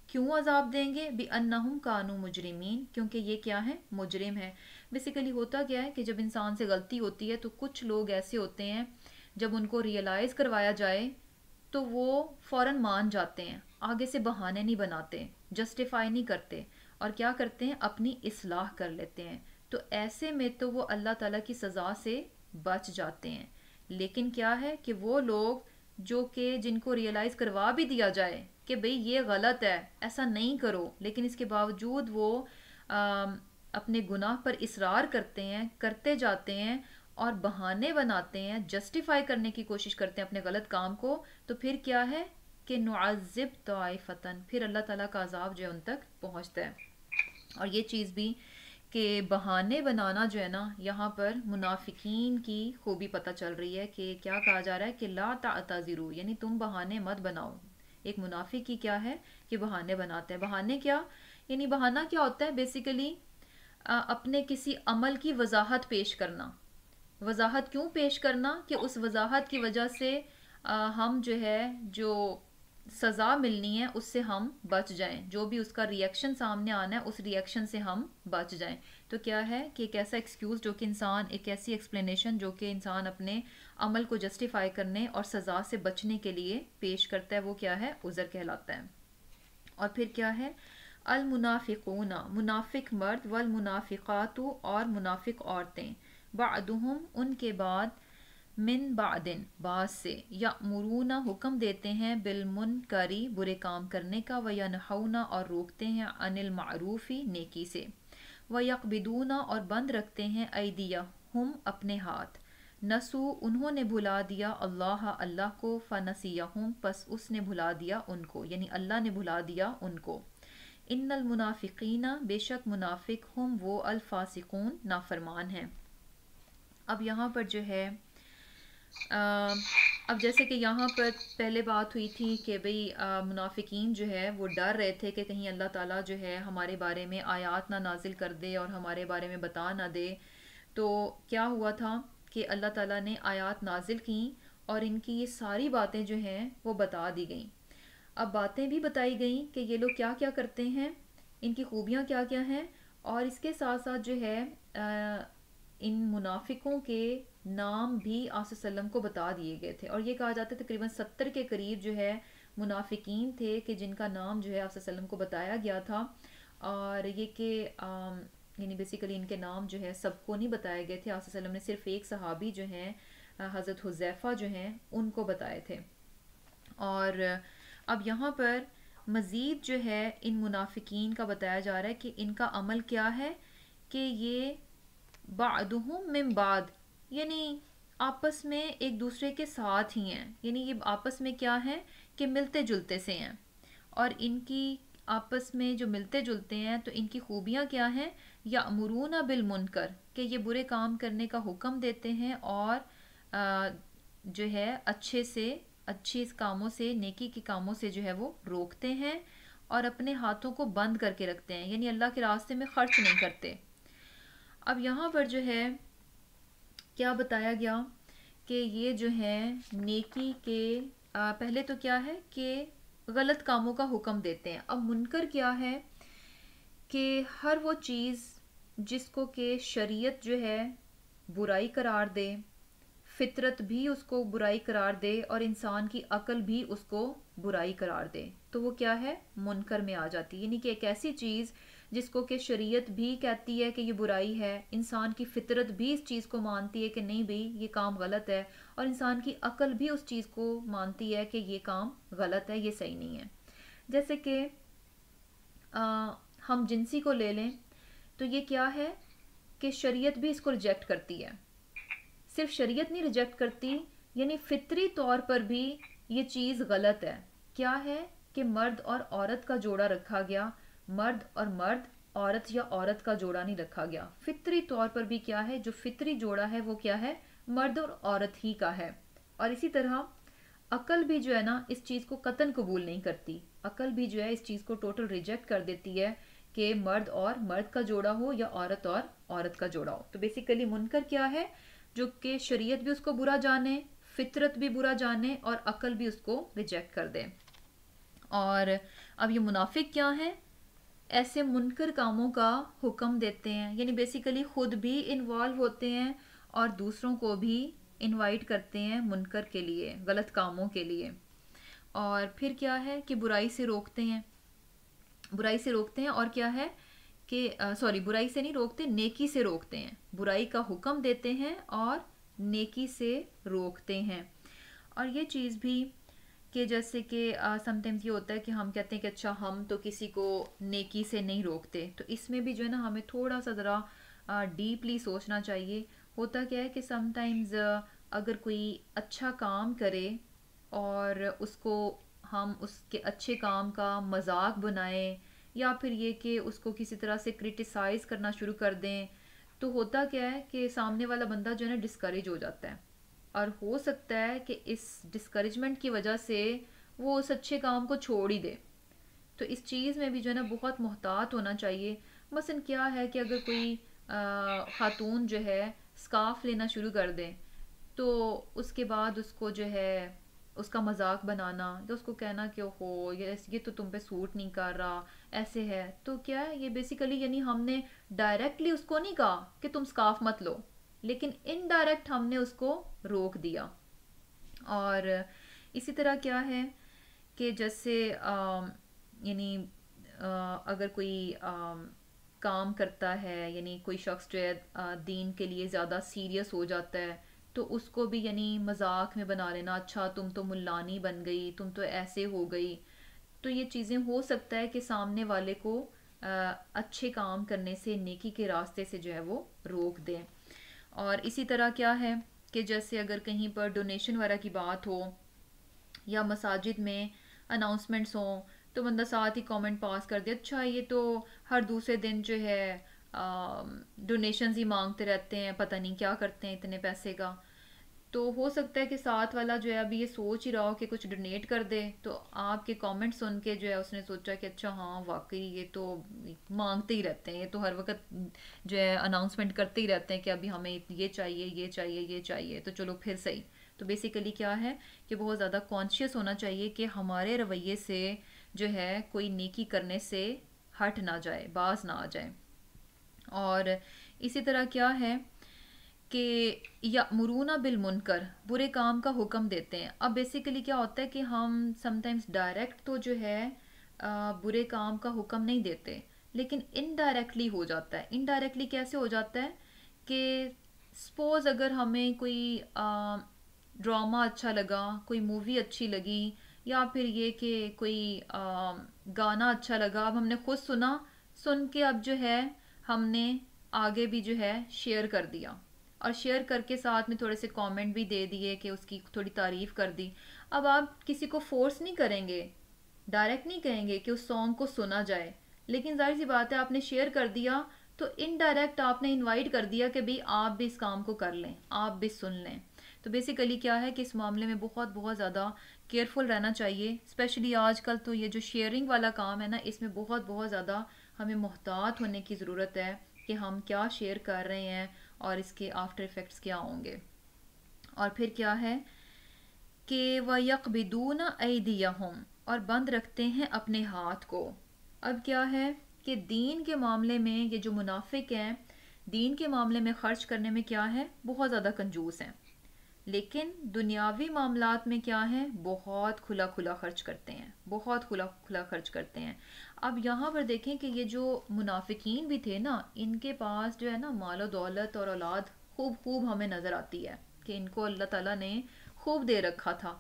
क्यों अजाब देंगे भी हम कानू मुजरमीन क्योंकि ये क्या है मुजरिम है बेसिकली होता क्या है कि जब इंसान से गलती होती है तो कुछ लोग ऐसे होते हैं जब उनको रियलाइज़ करवाया जाए तो वो फ़ौर मान जाते हैं आगे से बहाने नहीं बनाते जस्टिफाई नहीं करते और क्या करते हैं अपनी इसलाह कर लेते हैं तो ऐसे में तो वो अल्लाह ताला की सज़ा से बच जाते हैं लेकिन क्या है कि वो लोग जो कि जिनको रियलाइज़ करवा भी दिया जाए कि भई ये गलत है ऐसा नहीं करो लेकिन इसके बावजूद वो आ, अपने गुनाह पर इसरार करते हैं करते जाते हैं और बहाने बनाते हैं जस्टिफाई करने की कोशिश करते हैं अपने गलत काम को तो फिर क्या है कि नज़ब तोफ़तन फिर अल्लाह ताला का अजाब जो है उन तक पहुँचता है और ये चीज़ भी कि बहाने बनाना जो है ना यहाँ पर मुनाफिकीन की खूबी पता चल रही है कि क्या कहा जा रहा है कि ला ताज़िरू यानी तुम बहाने मत बनाओ एक मुनाफिक की क्या है कि बहाने बनाते हैं बहाने क्या यानी बहाना क्या होता है बेसिकली अपने किसी अमल की वजाहत पेश करना वजाहत क्यों पेश करना कि उस वजाहत की वजह से आ, हम जो है जो सज़ा मिलनी है उससे हम बच जाएं जो भी उसका रिएक्शन सामने आना है उस रिएक्शन से हम बच जाएं तो क्या है कि एक ऐसा एक्सक्यूज़ जो कि इंसान एक ऐसी एक्सप्लेनेशन जो कि इंसान अपने अमल को जस्टिफाई करने और सज़ा से बचने के लिए पेश करता है वो क्या है उज़र कहलाता है और फिर क्या है अलमुनाफ़िकूना मुनाफिक मर्द मुनाफिकातु और मुनाफिक औरतें बादहम उनके बाद मिन बादिन बाद से या मरूना हुक्म देते हैं बिलमुन करी बुरे काम करने का व या नहाउना और रोकते हैं अनिल मारूफ़ी नेकी से व यकबिदूना और बंद रखते हैं अदिया हम अपने हाथ नसू उन्होंने भुला दिया अल्लाह अल्लाह को फ़नसिया हम बस उसने भुला दिया उनको यानी अल्लाह ने भुला दिया उनको इन मुनाफिकीना बेशक मुनाफिक हम वो अलफासिकून नाफरमान हैं अब यहाँ पर जो है अब जैसे कि यहाँ पर पहले बात हुई थी कि भाई मुनाफिकीन जो है वो डर रहे थे कि कहीं अल्लाह ताला जो है हमारे बारे में आयात ना नाजिल कर दे और हमारे बारे में बता ना दे तो क्या हुआ था कि अल्लाह ताला ने आयात नाजिल की और इनकी ये सारी बातें जो हैं वो बता दी गई अब बातें भी बताई गई कि ये लोग क्या क्या करते हैं इनकी खूबियाँ क्या क्या हैं और इसके साथ साथ जो है इन मुनाफिकों के नाम भी आसम को बता दिए गए थे और ये कहा जाता है तकरीबन सत्तर के करीब जो है मुनाफिकीन थे कि जिनका नाम जो है आसम को बताया गया था और ये कि यानी बेसिकली इनके नाम जो है सबको नहीं बताए गए थे आसम ने सिर्फ एक सहाबी जो हैं हज़रत हुजैफ़ा जो हैं उनको बताए थे और अब यहाँ पर मज़ीद जो है इन मुनाफिकीन का बताया जा रहा है कि इनका अमल क्या है कि ये बाद में बाद यानी आपस में एक दूसरे के साथ ही हैं यानी ये आपस में क्या हैं कि मिलते जुलते से हैं और इनकी आपस में जो मिलते जुलते हैं तो इनकी खूबियाँ क्या हैं या बिल मुनकर कि ये बुरे काम करने का हुक्म देते हैं और आ, जो है अच्छे से अच्छे कामों से नेकी के कामों से जो है वो रोकते हैं और अपने हाथों को बंद करके रखते हैं यानी अल्लाह के रास्ते में ख़र्च नहीं करते अब यहाँ पर जो है क्या बताया गया कि ये जो है नेकी के आ, पहले तो क्या है कि गलत कामों का हुक्म देते हैं अब मुनकर क्या है कि हर वो चीज़ जिसको के शरीयत जो है बुराई करार दे फितरत भी उसको बुराई करार दे और इंसान की अकल भी उसको बुराई करार दे तो वो क्या है मुनकर में आ जाती है यानी कि एक ऐसी चीज़ जिसको कि शरीयत भी कहती है कि ये बुराई है इंसान की फितरत भी इस चीज़ को मानती है कि नहीं भाई ये काम गलत है और इंसान की अकल भी उस चीज़ को मानती है कि ये काम गलत है ये सही नहीं है जैसे कि हम जिनसी को ले लें तो ये क्या है कि शरीयत भी इसको रिजेक्ट करती है सिर्फ शरीयत नहीं रिजेक्ट करती यानी फितरी तौर पर भी ये चीज़ गलत है क्या है कि मर्द और औरत का जोड़ा रखा गया मर्द और मर्द औरत या औरत का जोड़ा नहीं रखा गया फितरी तौर पर भी क्या है जो फितरी जोड़ा है वो क्या है मर्द और औरत ही का है और इसी तरह अकल भी जो है ना इस चीज़ को कतन कबूल नहीं करती अकल भी जो है इस चीज़ को टोटल रिजेक्ट कर देती है कि मर्द और मर्द का जोड़ा हो या औरत और औरत का जोड़ा हो तो बेसिकली मुनकर क्या है जो कि शरीयत भी उसको बुरा जाने फितरत भी बुरा जाने और अकल भी उसको रिजेक्ट कर दे और अब ये मुनाफिक क्या है ऐसे मुनकर कामों का हुक्म देते हैं यानी बेसिकली ख़ुद भी इन्वॉल्व होते हैं और दूसरों को भी इनवाइट करते हैं मुनकर के लिए गलत कामों के लिए और फिर क्या है कि बुराई से रोकते हैं बुराई से रोकते हैं और क्या है कि सॉरी बुराई से नहीं रोकते नेकी से रोकते हैं बुराई का हुक्म देते हैं और नेकी से रोकते हैं और ये चीज़ भी कि जैसे कि समटाइम्स ये होता है कि हम कहते हैं कि अच्छा हम तो किसी को नेकी से नहीं रोकते तो इसमें भी जो है ना हमें थोड़ा सा ज़रा डीपली सोचना चाहिए होता क्या है कि समटाइम्स अगर कोई अच्छा काम करे और उसको हम उसके अच्छे काम का मजाक बनाएं या फिर ये कि उसको किसी तरह से क्रिटिसाइज़ करना शुरू कर दें तो होता क्या है कि सामने वाला बंदा जो है ना डिस्करेज हो जाता है और हो सकता है कि इस डिस्करेजमेंट की वजह से वो उस अच्छे काम को छोड़ ही दे तो इस चीज़ में भी जो है ना बहुत मोहतात होना चाहिए मसन क्या है कि अगर कोई ख़ातून जो है स्काफ लेना शुरू कर दें तो उसके बाद उसको जो है उसका मजाक बनाना या उसको कहना कि हो ये ये तो तुम पे सूट नहीं कर रहा ऐसे है तो क्या है ये बेसिकली यानी हमने डायरेक्टली उसको नहीं कहा कि तुम स्काफ मत लो लेकिन इनडायरेक्ट हमने उसको रोक दिया और इसी तरह क्या है कि जैसे यानी अगर कोई आ, काम करता है यानी कोई शख्स जो है दीन के लिए ज़्यादा सीरियस हो जाता है तो उसको भी यानी मजाक में बना लेना अच्छा तुम तो मुल्लानी बन गई तुम तो ऐसे हो गई तो ये चीज़ें हो सकता है कि सामने वाले को आ, अच्छे काम करने से नेकी के रास्ते से जो है वो रोक दें और इसी तरह क्या है कि जैसे अगर कहीं पर डोनेशन वगैरह की बात हो या मसाजिद में अनाउंसमेंट्स हों तो बंदा साथ ही कमेंट पास कर दे अच्छा ये तो हर दूसरे दिन जो है डोनेशंस ही मांगते रहते हैं पता नहीं क्या करते हैं इतने पैसे का तो हो सकता है कि साथ वाला जो है अभी ये सोच ही रहा हो कि कुछ डोनेट कर दे तो आपके कमेंट सुन के जो है उसने सोचा कि अच्छा हाँ वाकई ये तो मांगते ही रहते हैं ये तो हर वक्त जो है अनाउंसमेंट करते ही रहते हैं कि अभी हमें ये चाहिए ये चाहिए ये चाहिए तो चलो फिर सही तो बेसिकली क्या है कि बहुत ज़्यादा कॉन्शियस होना चाहिए कि हमारे रवैये से जो है कोई नेकी करने से हट ना जाए बाज ना आ जाए और इसी तरह क्या है कि या मरूना बिलमुनकर बुरे काम का हुक्म देते हैं अब बेसिकली क्या होता है कि हम समटाइम्स डायरेक्ट तो जो है आ, बुरे काम का हुक्म नहीं देते लेकिन इनडायरेक्टली हो जाता है इनडायरेक्टली कैसे हो जाता है कि सपोज़ अगर हमें कोई ड्रामा अच्छा लगा कोई मूवी अच्छी लगी या फिर ये कि कोई आ, गाना अच्छा लगा अब हमने खुद सुना सुन के अब जो है हमने आगे भी जो है शेयर कर दिया और शेयर करके साथ में थोड़े से कमेंट भी दे दिए कि उसकी थोड़ी तारीफ़ कर दी अब आप किसी को फोर्स नहीं करेंगे डायरेक्ट नहीं कहेंगे कि उस सॉन्ग को सुना जाए लेकिन जाहिर सी बात है आपने शेयर कर दिया तो इनडायरेक्ट आपने इनवाइट कर दिया कि भाई आप भी इस काम को कर लें आप भी सुन लें तो बेसिकली क्या है कि इस मामले में बहुत बहुत ज़्यादा केयरफुल रहना चाहिए स्पेशली आजकल तो ये जो शेयरिंग वाला काम है ना इसमें बहुत बहुत ज़्यादा हमें मोहतात होने की ज़रूरत है कि हम क्या शेयर कर रहे हैं और इसके आफ्टर इफ़ेक्ट्स क्या होंगे और फिर क्या है कि वह यक बिदून ऐदियाहम और बंद रखते हैं अपने हाथ को अब क्या है कि दीन के मामले में ये जो मुनाफिक हैं दीन के मामले में ख़र्च करने में क्या है बहुत ज़्यादा कंजूस हैं लेकिन दुनियावी मामला में क्या है बहुत खुला खुला खर्च करते हैं बहुत खुला खुला खर्च करते हैं अब यहाँ पर देखें कि ये जो मुनाफिकीन भी थे ना इनके पास जो है ना मालो दौलत और औलाद खूब खूब हमें नज़र आती है कि इनको अल्लाह ताला ने खूब दे रखा था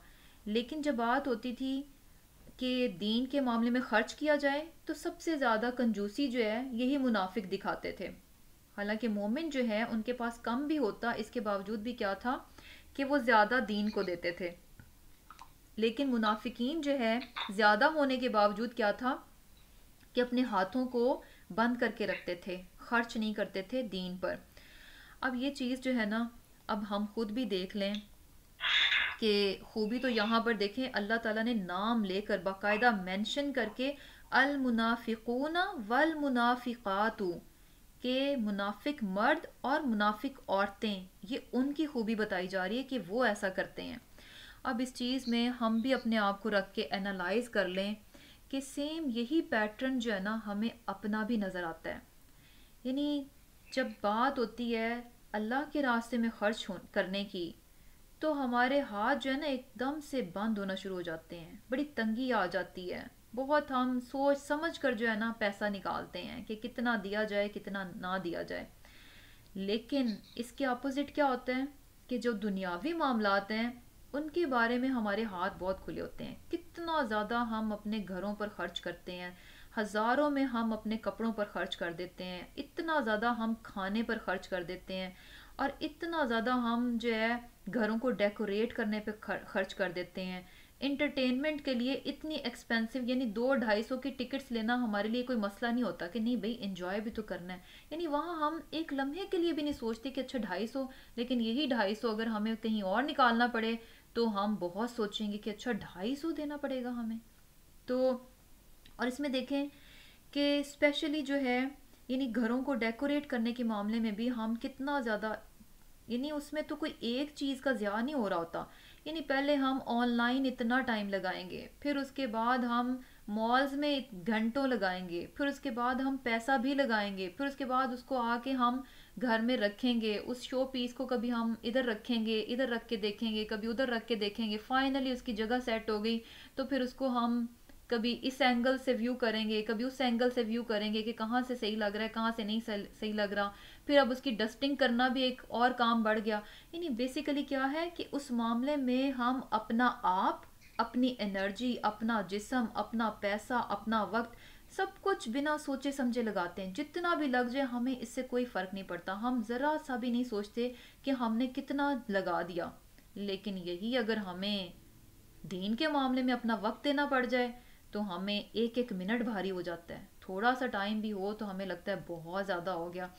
लेकिन जब बात होती थी कि दीन के मामले में ख़र्च किया जाए तो सबसे ज़्यादा कंजूसी जो है यही मुनाफिक दिखाते थे हालांकि मोमिन जो है उनके पास कम भी होता इसके बावजूद भी क्या था कि वो ज़्यादा दीन को देते थे लेकिन मुनाफिकीन जो है ज़्यादा होने के बावजूद क्या था कि अपने हाथों को बंद करके रखते थे खर्च नहीं करते थे दीन पर अब ये चीज़ जो है ना अब हम खुद भी देख लें कि खूबी तो यहाँ पर देखें अल्लाह ताला ने नाम लेकर बाकायदा मेंशन करके अल मुनाफिकूना वल मुनाफिकातू कि मुनाफिक मर्द और मुनाफिक औरतें ये उनकी खूबी बताई जा रही है कि वो ऐसा करते हैं अब इस चीज़ में हम भी अपने आप को रख के एनालाइज कर लें कि सेम यही पैटर्न जो है ना हमें अपना भी नज़र आता है यानी जब बात होती है अल्लाह के रास्ते में खर्च हो करने की तो हमारे हाथ जो है ना एकदम से बंद होना शुरू हो जाते हैं बड़ी तंगी आ जाती है बहुत हम सोच समझ कर जो है ना पैसा निकालते हैं कि कितना दिया जाए कितना ना दिया जाए लेकिन इसके अपोज़िट क्या होता है कि जो दुनियावी मामला हैं उनके बारे में हमारे हाथ बहुत खुले होते हैं कितना ज़्यादा हम अपने घरों पर खर्च करते हैं हज़ारों में हम अपने कपड़ों पर खर्च कर देते हैं इतना ज़्यादा हम खाने पर खर्च कर देते हैं और इतना ज़्यादा हम जो है घरों को डेकोरेट करने पर खर्च कर देते हैं इंटरटेनमेंट के लिए इतनी एक्सपेंसिव यानी दो ढाई सौ की टिकट्स लेना हमारे लिए कोई मसला नहीं होता कि नहीं भाई इन्जॉय भी तो करना है यानी वहाँ हम एक लम्हे के लिए भी नहीं सोचते कि अच्छा ढाई सौ लेकिन यही ढाई सौ अगर हमें कहीं और निकालना पड़े तो हम बहुत सोचेंगे कि अच्छा ढाई सौ देना पड़ेगा हमें तो और इसमें देखें कि स्पेशली जो है यानी घरों को डेकोरेट करने के मामले में भी हम कितना ज़्यादा यानी उसमें तो कोई एक चीज़ का ज़्यादा नहीं हो रहा होता यानी पहले हम ऑनलाइन इतना टाइम लगाएंगे फिर उसके बाद हम मॉल्स में घंटों लगाएंगे फिर उसके बाद हम पैसा भी लगाएंगे फिर उसके बाद उसको आके हम घर में रखेंगे उस शो पीस को कभी हम इधर रखेंगे इधर रख के देखेंगे कभी उधर रख के देखेंगे फाइनली उसकी जगह सेट हो गई तो फिर उसको हम कभी इस एंगल से व्यू करेंगे कभी उस एंगल से व्यू करेंगे कि कहाँ से सही लग रहा है कहाँ से नहीं सही लग रहा फिर अब उसकी डस्टिंग करना भी एक और काम बढ़ गया यानी बेसिकली क्या है कि उस मामले में हम अपना आप अपनी एनर्जी अपना जिसम अपना पैसा अपना वक्त सब कुछ बिना सोचे समझे लगाते हैं जितना भी लग जाए हमें इससे कोई फ़र्क नहीं पड़ता हम ज़रा सा भी नहीं सोचते कि हमने कितना लगा दिया लेकिन यही अगर हमें दीन के मामले में अपना वक्त देना पड़ जाए तो हमें एक एक मिनट भारी हो जाता है थोड़ा सा टाइम भी हो तो हमें लगता है बहुत ज़्यादा हो गया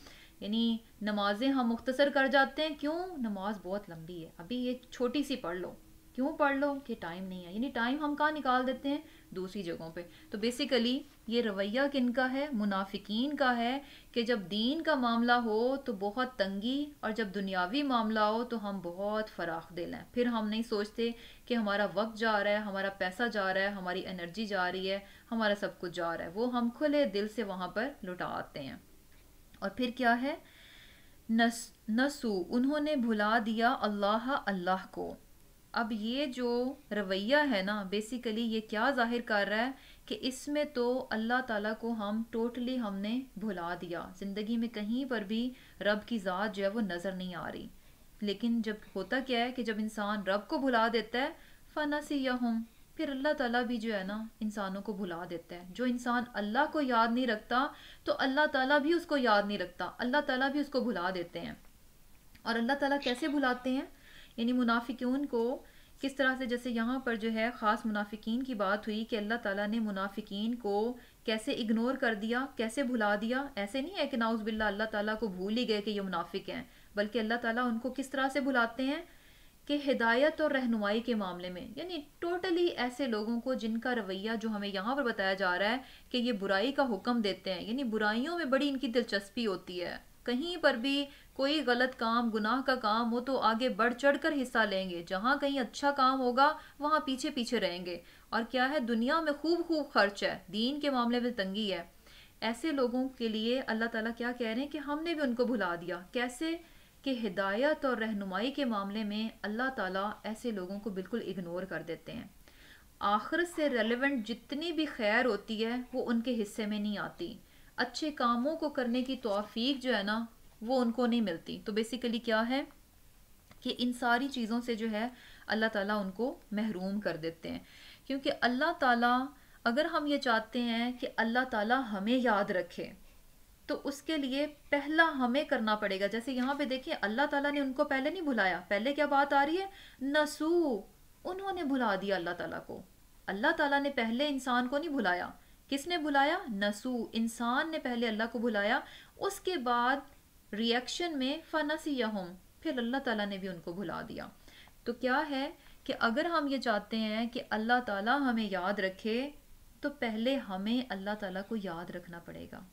यानी नमाजें हम मुख्तसर कर जाते हैं क्यों नमाज बहुत लंबी है अभी ये छोटी सी पढ़ लो क्यों पढ़ लो कि टाइम नहीं है यानी टाइम हम कहाँ निकाल देते हैं दूसरी जगहों पे तो बेसिकली ये रवैया किन का है मुनाफिकीन का है कि जब दीन का मामला हो तो बहुत तंगी और जब दुनियावी मामला हो तो हम बहुत फराख दिल हैं फिर हम नहीं सोचते कि हमारा वक्त जा रहा है हमारा पैसा जा रहा है हमारी एनर्जी जा रही है हमारा सब कुछ जा रहा है वो हम खुले दिल से वहाँ पर लुटा आते हैं और फिर क्या है नस नसु उन्होंने भुला दिया अल्लाह अल्लाह को अब ये जो रवैया है ना बेसिकली ये क्या जाहिर कर रहा है कि इसमें तो अल्लाह ताला को हम टोटली हमने भुला दिया ज़िंदगी में कहीं पर भी रब की ज़ात जो है वो नज़र नहीं आ रही लेकिन जब होता क्या है कि जब इंसान रब को भुला देता है फ़ना सी हम फिर अल्लाह ताला भी जो है ना इंसानों को भुला देता है जो इंसान अल्लाह को याद नहीं रखता तो अल्लाह ताला भी उसको याद नहीं रखता अल्लाह ताला भी उसको भुला देते हैं और अल्लाह ताला कैसे भुलाते हैं यानी मुनाफिकून को किस तरह से जैसे यहाँ पर जो है ख़ास मुनाफिकीन की बात हुई कि अल्लाह ताला ने मुनाफिकीन को कैसे इग्नोर कर दिया कैसे भुला दिया ऐसे नहीं है कि नाउज़ बिल्ला अल्लाह ताला को भूल ही गए कि ये मुनाफिक हैं बल्कि अल्लाह ताला उनको किस तरह से भुलाते हैं कि हिदायत और रहनुमाई के मामले में यानी टोटली ऐसे लोगों को जिनका रवैया जो हमें यहाँ पर बताया जा रहा है कि ये बुराई का हुक्म देते हैं यानी बुराइयों में बड़ी इनकी दिलचस्पी होती है कहीं पर भी कोई गलत काम गुनाह का काम हो तो आगे बढ़ चढ़ कर हिस्सा लेंगे जहाँ कहीं अच्छा काम होगा वहाँ पीछे पीछे रहेंगे और क्या है दुनिया में खूब खूब खर्च है दीन के मामले में तंगी है ऐसे लोगों के लिए अल्लाह ताला क्या कह रहे हैं कि हमने भी उनको भुला दिया कैसे कि हिदायत और रहनुमाई के मामले में अल्लाह ताला ऐसे लोगों को बिल्कुल इग्नोर कर देते हैं आखिर से रेलेवेंट जितनी भी खैर होती है वो उनके हिस्से में नहीं आती अच्छे कामों को करने की तोफ़ीक जो है ना वो उनको नहीं मिलती तो बेसिकली क्या है कि इन सारी चीज़ों से जो है अल्लाह ताला उनको महरूम कर देते हैं क्योंकि अल्लाह ताला अगर हम ये चाहते हैं कि अल्लाह ताला हमें याद रखे तो उसके लिए पहला हमें करना पड़ेगा जैसे यहाँ पे देखिए अल्लाह ताला ने उनको पहले नहीं भुलाया पहले क्या बात आ रही है नसू उन्होंने भुला दिया अल्लाह ताला को अल्लाह ताला ने पहले इंसान को नहीं भुलाया किसने भुलाया नसू इंसान ने पहले अल्लाह को भुलाया उसके बाद रिएक्शन में यहम फिर अल्लाह तला ने भी उनको भुला दिया तो क्या है कि अगर हम ये चाहते हैं कि अल्लाह ताला हमें याद रखे तो पहले हमें अल्लाह ताला को याद रखना पड़ेगा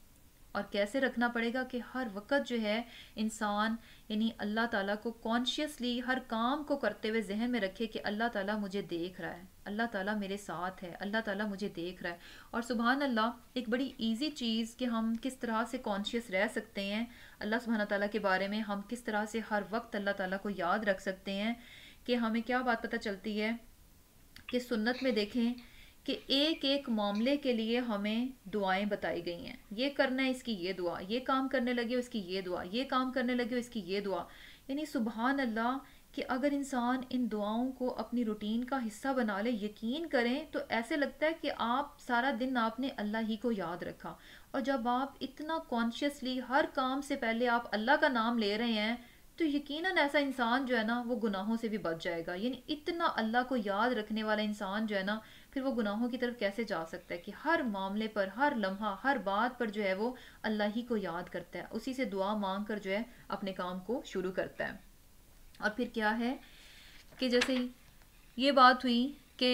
और कैसे रखना पड़ेगा कि हर वक्त जो है इंसान यानी अल्लाह ताला को कॉन्शियसली हर काम को करते हुए जहन में रखे कि अल्लाह ताला मुझे देख रहा है अल्लाह ताला मेरे साथ है अल्लाह ताला मुझे देख रहा है और सुबह अल्लाह एक बड़ी इजी चीज़ कि हम किस तरह से कॉन्शियस रह सकते हैं अल्लाह सुबहान तला के बारे में हम किस तरह से हर वक्त अल्लाह तला को याद रख सकते हैं कि हमें क्या बात पता चलती है कि सुन्नत में देखें कि एक एक मामले के लिए हमें दुआएं बताई गई हैं ये करना है इसकी ये दुआ ये काम करने लगे हो इसकी ये दुआ ये काम करने लगे हो इसकी ये दुआ यानी सुबहान अल्लाह कि अगर इंसान इन दुआओं को अपनी रूटीन का हिस्सा बना ले यकीन करें तो ऐसे लगता है कि आप सारा दिन आपने अल्लाह ही को याद रखा और जब आप इतना कॉन्शियसली हर काम से पहले आप अल्लाह का नाम ले रहे हैं तो यकीनन ऐसा इंसान जो है ना वो गुनाहों से भी बच जाएगा यानी इतना अल्लाह को याद रखने वाला इंसान जो है ना फिर वो गुनाहों की तरफ कैसे जा सकता है कि हर मामले पर हर लम्हा हर बात पर जो है वो अल्लाह ही को याद करता है उसी से दुआ मांग कर जो है अपने काम को शुरू करता है और फिर क्या है कि जैसे ये बात हुई कि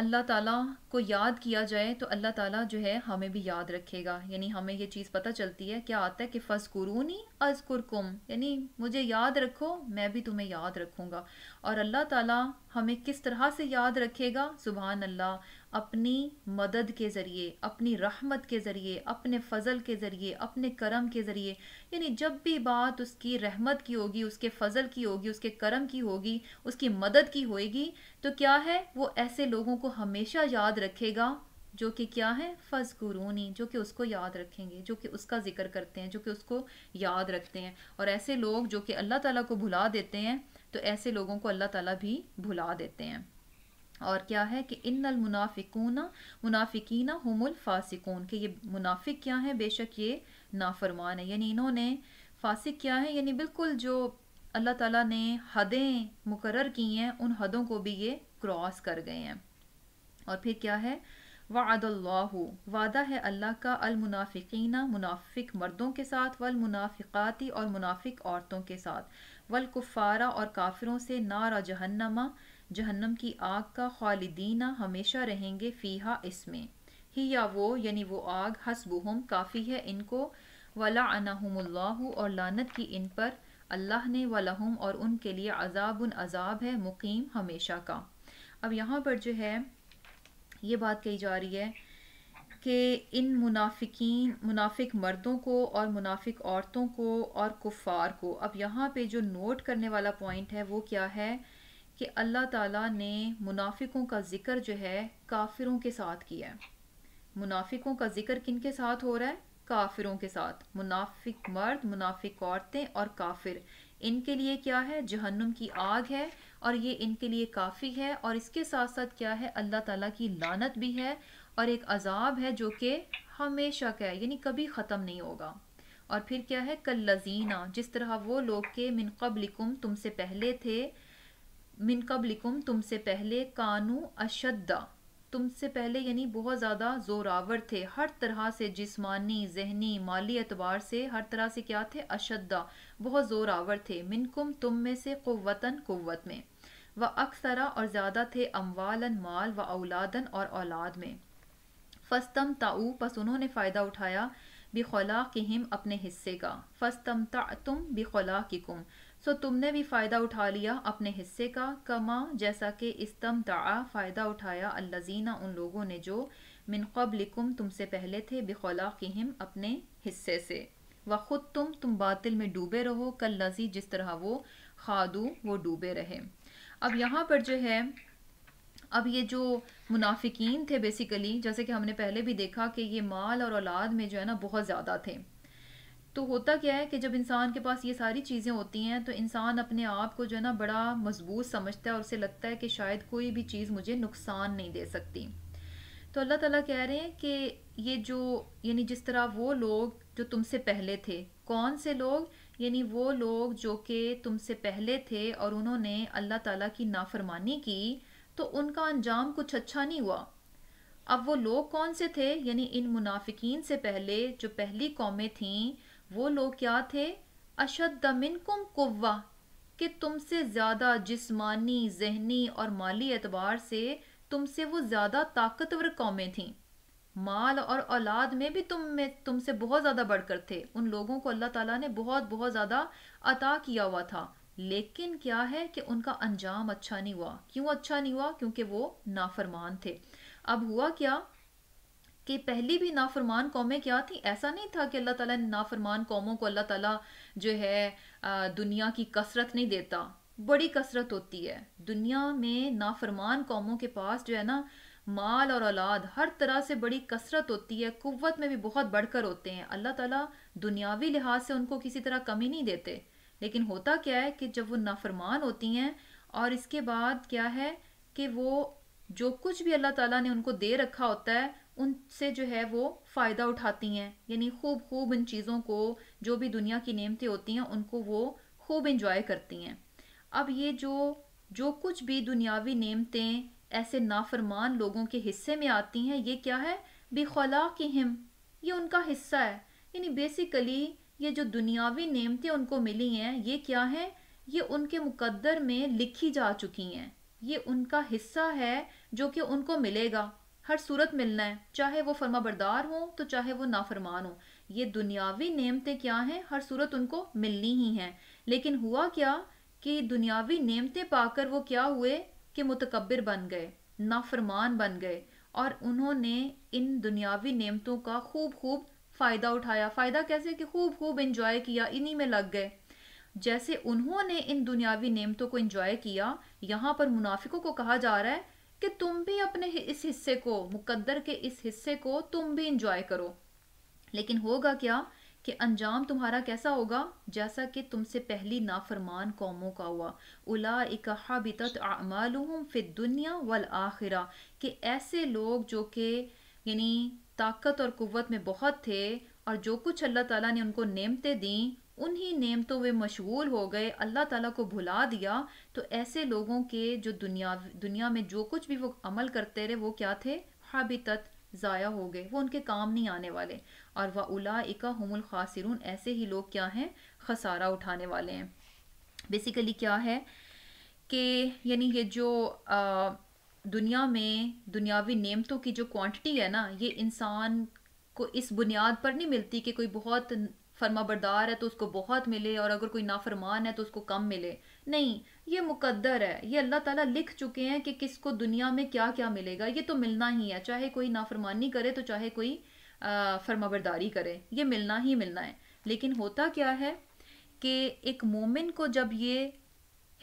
अल्लाह ताला को याद किया जाए तो अल्लाह ताला जो है हमें भी याद रखेगा यानी हमें ये चीज़ पता चलती है क्या आता है कि फसकुरूनी कुरकुम यानी मुझे याद रखो मैं भी तुम्हें याद रखूँगा और अल्लाह ताला हमें किस तरह से याद रखेगा सुबहान अल्लाह अपनी मदद के ज़रिए अपनी रहमत के ज़रिए अपने फ़ज़ल के ज़रिए अपने करम के ज़रिए यानी जब भी बात उसकी रहमत की होगी उसके फ़ज़ल की होगी उसके करम की होगी उसकी मदद की होगी तो क्या है वो ऐसे लोगों को हमेशा याद रखेगा जो कि क्या है फज गुरूनी जो कि उसको याद रखेंगे जो कि उसका जिक्र करते हैं जो कि उसको याद रखते हैं और ऐसे लोग जो कि अल्लाह ताला को भुला देते हैं तो ऐसे लोगों को अल्लाह ताला भी भुला देते हैं और क्या है कि इन मुनाफिकून मुनाफिकीना हमुल फासिकून के ये मुनाफिक क्या है बेशक ये नाफरमान है यानी इन्होंने फासिक क्या है यानी बिल्कुल जो अल्लाह ताला ने हदें मुकर की हैं उन हदों को भी ये क्रॉस कर गए हैं और फिर क्या है वादल्लाह वादा है अल्लाह का अलमुनाफ़िकीना मुनाफिक मर्दों के साथ वल मुनाफ़िकाती और मुनाफिक औरतों के साथ वल कुफ़ारा और काफिरों से नारा जहन्नमा जहन्नम की आग का खालिदीना हमेशा रहेंगे फ़ीहा इसमें ही या वो यानी वो आग हसबुहम काफ़ी है इनको वला अनाहमुल्लाह और लानत की इन पर अल्लाह ने वलहम और उनके लिए अजाब उन अजाब है मुकीम हमेशा का अब यहाँ पर जो है ये बात कही जा रही है कि इन मुनाफिकीन मुनाफिक मर्दों को और मुनाफिक औरतों को और कुफ़ार को अब यहाँ पे जो नोट करने वाला पॉइंट है वो क्या है कि अल्लाह ताला ने मुनाफिकों का ज़िक्र जो है काफिरों के साथ किया है मुनाफिकों का ज़िक्र किन के साथ हो रहा है काफिरों के साथ मुनाफिक मर्द मुनाफिक औरतें और काफिर इनके लिए क्या है जहन्नुम की आग है और ये इनके लिए काफ़ी है और इसके साथ साथ क्या है अल्लाह ताला की लानत भी है और एक अजाब है जो कि हमेशा का है यानी कभी ख़त्म नहीं होगा और फिर क्या है कल लजीना जिस तरह वो लोग के मिन कबलिकुम तुमसे पहले थे मिन कबलिकुम तुमसे पहले कानू अशद्दा तुमसे पहले यानी बहुत ज़्यादा जोरावर थे हर तरह से जिस्मानी जहनी माली एतबार से हर तरह से क्या थे अशद्दा बहुत जोरावर थे मिनकुम तुम में से कुवतन कुवत में व अक्सरा और ज़्यादा थे अमवालन माल व औलादन और औलाद में फस्तम ताऊ पस उन्होंने फ़ायदा उठाया बिखला हिम अपने हिस्से का फस्तम ता तुम बिखला की कुम सो तुमने भी फ़ायदा उठा लिया अपने हिस्से का कमा जैसा कि इस्तम दा फ़ायदा उठाया अल्लाजीना उन लोगों ने जो मिनकब लिकुम तुमसे पहले थे बिखला किम अपने हिस्से से व ख़ुद तुम तुम बातिल में डूबे रहो कल लजी जिस तरह वो खादू वो डूबे रहे अब यहाँ पर जो है अब ये जो मुनाफिकीन थे बेसिकली जैसे कि हमने पहले भी देखा कि ये माल और औलाद में जो है ना बहुत ज़्यादा थे तो होता क्या है कि जब इंसान के पास ये सारी चीज़ें होती हैं तो इंसान अपने आप को जो है ना बड़ा मजबूत समझता है और उसे लगता है कि शायद कोई भी चीज़ मुझे नुकसान नहीं दे सकती तो अल्लाह ताला कह रहे हैं कि ये जो यानी जिस तरह वो लोग जो तुमसे पहले थे कौन से लोग यानी वो लोग जो कि तुमसे पहले थे और उन्होंने अल्लाह ताला की नाफरमानी की तो उनका अंजाम कुछ अच्छा नहीं हुआ अब वो लोग कौन से थे यानी इन मुनाफिकीन से पहले जो पहली कौमें थीं वो लोग क्या थे अशद मिनकुम कुव्वा कि तुमसे ज़्यादा जिस्मानी जहनी और माली एतबार से तुमसे वो ज़्यादा ताकतवर कौमें थीं माल और औलाद में भी तुम में तुमसे बहुत ज़्यादा बढ़कर थे उन लोगों को अल्लाह ताला ने बहुत बहुत ज़्यादा अता किया हुआ था लेकिन क्या है कि उनका अंजाम अच्छा नहीं हुआ क्यों अच्छा नहीं हुआ क्योंकि वो नाफरमान थे अब हुआ क्या कि पहली भी नाफरमान कौमें क्या थी ऐसा नहीं था कि अल्लाह ताला नाफरमान कौमों को अल्लाह ताला जो है दुनिया की कसरत नहीं देता बड़ी कसरत होती है दुनिया में नाफरमान कौमों के पास जो है ना माल और औलाद हर तरह से बड़ी कसरत होती है कुत में भी बहुत बढ़कर होते हैं अल्लाह ताला दुनियावी लिहाज से उनको किसी तरह कमी नहीं देते लेकिन होता क्या है कि जब वो नाफरमान होती हैं और इसके बाद क्या है कि वो जो कुछ भी अल्लाह ताला ने उनको दे रखा होता है उनसे जो है वो फ़ायदा उठाती हैं यानी खूब खूब इन चीज़ों को जो भी दुनिया की नेमतें होती हैं उनको वो खूब इंजॉय करती हैं अब ये जो जो कुछ भी दुनियावी नेमतें ऐसे नाफरमान लोगों के हिस्से में आती हैं ये क्या है बेखला की हिम ये उनका हिस्सा है यानी बेसिकली ये जो दुनियावी नेमतें उनको मिली हैं ये क्या हैं ये उनके मुकद्दर में लिखी जा चुकी हैं ये उनका हिस्सा है जो कि उनको मिलेगा हर सूरत मिलना है चाहे वो फर्मा बरदार हो तो चाहे वो नाफरमान हो ये दुनियावी नियमतें क्या हैं हर सूरत उनको मिलनी ही हैं लेकिन हुआ क्या कि दुनियावी नियमतें पाकर वो क्या हुए कि मुतकबर बन गए नाफरमान बन गए और उन्होंने इन दुनियावी नियमतों का खूब खूब फ़ायदा उठाया फ़ायदा कैसे कि खूब खूब इंजॉय किया इन्हीं में लग गए जैसे उन्होंने इन दुनियावी नियमतों को इंजॉय किया यहाँ पर मुनाफिकों को कहा जा रहा है कि तुम भी अपने इस हिस्से को मुकद्दर के इस हिस्से को तुम भी इंजॉय करो लेकिन होगा क्या कि अंजाम तुम्हारा कैसा होगा जैसा कि तुमसे पहली नाफरमान कौमों का हुआ उला इकाबित अमालूम फिर दुनिया वल आखिरा कि ऐसे लोग जो कि यानी ताकत और कुत में बहुत थे और जो कुछ अल्लाह ताला ने उनको नेमतें दी उन्हीं नेमतों में मशगूल हो गए अल्लाह ताला को भुला दिया तो ऐसे लोगों के जो दुनिया दुनिया में जो कुछ भी वो अमल करते रहे वो क्या थे हाबितत ज़ाया हो गए वो उनके काम नहीं आने वाले और व उला इका हमल खासिरून ऐसे ही लोग क्या हैं खसारा उठाने वाले हैं बेसिकली क्या है कि यानी ये जो आ, दुनिया में दुनियावी नेमतों की जो क्वांटिटी है ना ये इंसान को इस बुनियाद पर नहीं मिलती कि कोई बहुत फर्मा बरदार है तो उसको बहुत मिले और अगर कोई नाफरमान है तो उसको कम मिले नहीं ये मुकद्दर है ये अल्लाह ताला लिख चुके हैं कि किसको दुनिया में क्या क्या मिलेगा ये तो मिलना ही है चाहे कोई नाफरमानी करे तो चाहे कोई फर्माबरदारी करे ये मिलना ही मिलना है लेकिन होता क्या है कि एक मोमिन को जब ये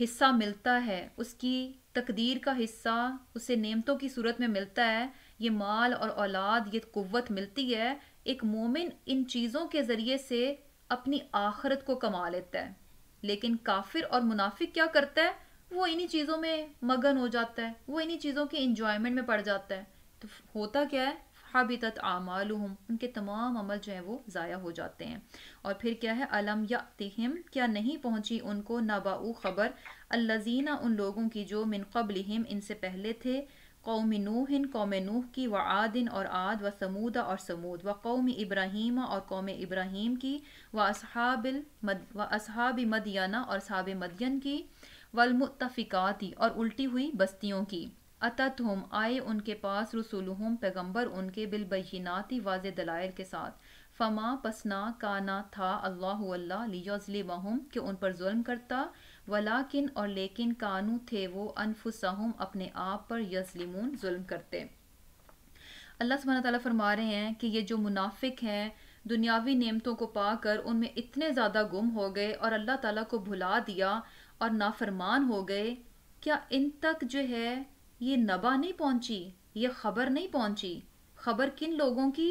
हिस्सा मिलता है उसकी तकदीर का हिस्सा उसे नेमतों की सूरत में मिलता है ये माल और औलाद ये कुत मिलती है एक मोमिन इन चीज़ों के ज़रिए से अपनी आखरत को कमा लेता है लेकिन काफिर और मुनाफिक क्या करता है वो इन्हीं चीज़ों में मगन हो जाता है वो इन्हीं चीज़ों के इंजॉयमेंट में पड़ जाता है तो होता क्या है हाबितत आमाल उनके तमाम अमल जो हैं वो ज़ाया हो जाते हैं और फिर क्या है अलम या तिहम क्या नहीं पहुँची उनको नबाऊ ख़बर अल्लाजीना उन लोगों की जो मिनकबलिम इनसे पहले थे कौम नूहिन कौम नूह की व आदिन और आद व समूद और समूद व कौम इब्राहिम और कौम इब्राहिम की व असहाबिल व असहाब मदियाना और सहाब मदियन की वलमुतफ़िकाती और उल्टी हुई बस्तियों की अतत हम आए उनके पास हम पैगम्बर उनके बिलबीनाती वाज दलाइल के साथ फमा पसना काना था अल्लाह अल्लाह लियोजलिम कि उन पर जुल्म करता वलाकिन और लेकिन कानू थे वो अनफुसहुम अपने आप पर यसलिमून जुल्म करते अल्लाह सुबहाना ताला फरमा रहे हैं कि ये जो मुनाफिक हैं दुनियावी नेमतों को पाकर उनमें इतने ज़्यादा गुम हो गए और अल्लाह ताला को भुला दिया और नाफरमान हो गए क्या इन तक जो है ये नबा नहीं पहुंची ये खबर नहीं पहुंची खबर किन लोगों की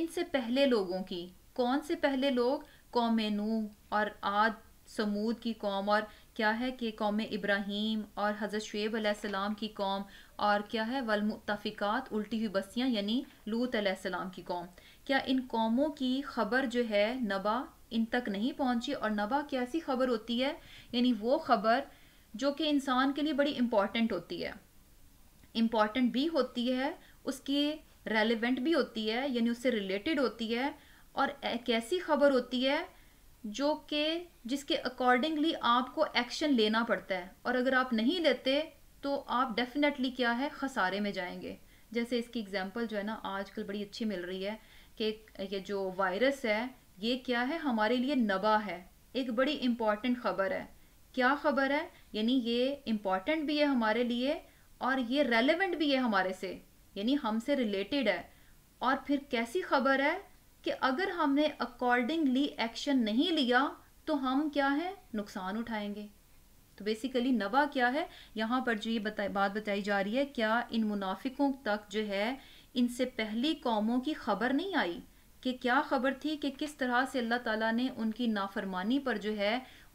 इनसे पहले लोगों की कौन से पहले लोग कौम नू और आद समूद की कौम और क्या है कि कौम इब्राहिम और हज़रत शुएब सलाम की कौम और क्या है वलमुतफ़िकात उल्टी हुई बस्तियाँ यानी लूत सलाम की कौम क्या इन कौमों की खबर जो है नबा इन तक नहीं पहुँची और नबा कैसी खबर होती है यानी वो खबर जो कि इंसान के लिए बड़ी इम्पॉर्टेंट होती है इम्पॉर्टेंट भी होती है उसकी रेलिवेंट भी होती है यानी उससे रिलेटेड होती है और कैसी खबर होती है जो कि जिसके अकॉर्डिंगली आपको एक्शन लेना पड़ता है और अगर आप नहीं लेते तो आप डेफिनेटली क्या है खसारे में जाएंगे जैसे इसकी एग्जांपल जो है ना आजकल बड़ी अच्छी मिल रही है कि ये जो वायरस है ये क्या है हमारे लिए नबा है एक बड़ी इम्पॉर्टेंट खबर है क्या खबर है यानी ये इम्पॉर्टेंट भी है हमारे लिए और ये रेलिवेंट भी है हमारे से यानी हमसे रिलेटेड है और फिर कैसी खबर है कि अगर हमने अकॉर्डिंगली एक्शन नहीं लिया तो हम क्या है नुकसान उठाएंगे तो बेसिकली नवा क्या है यहाँ पर जो ये बता, बात बताई जा रही है क्या इन मुनाफिकों तक जो है इनसे पहली कौमों की खबर नहीं आई कि क्या खबर थी कि किस तरह से अल्लाह ताला ने उनकी नाफरमानी पर जो है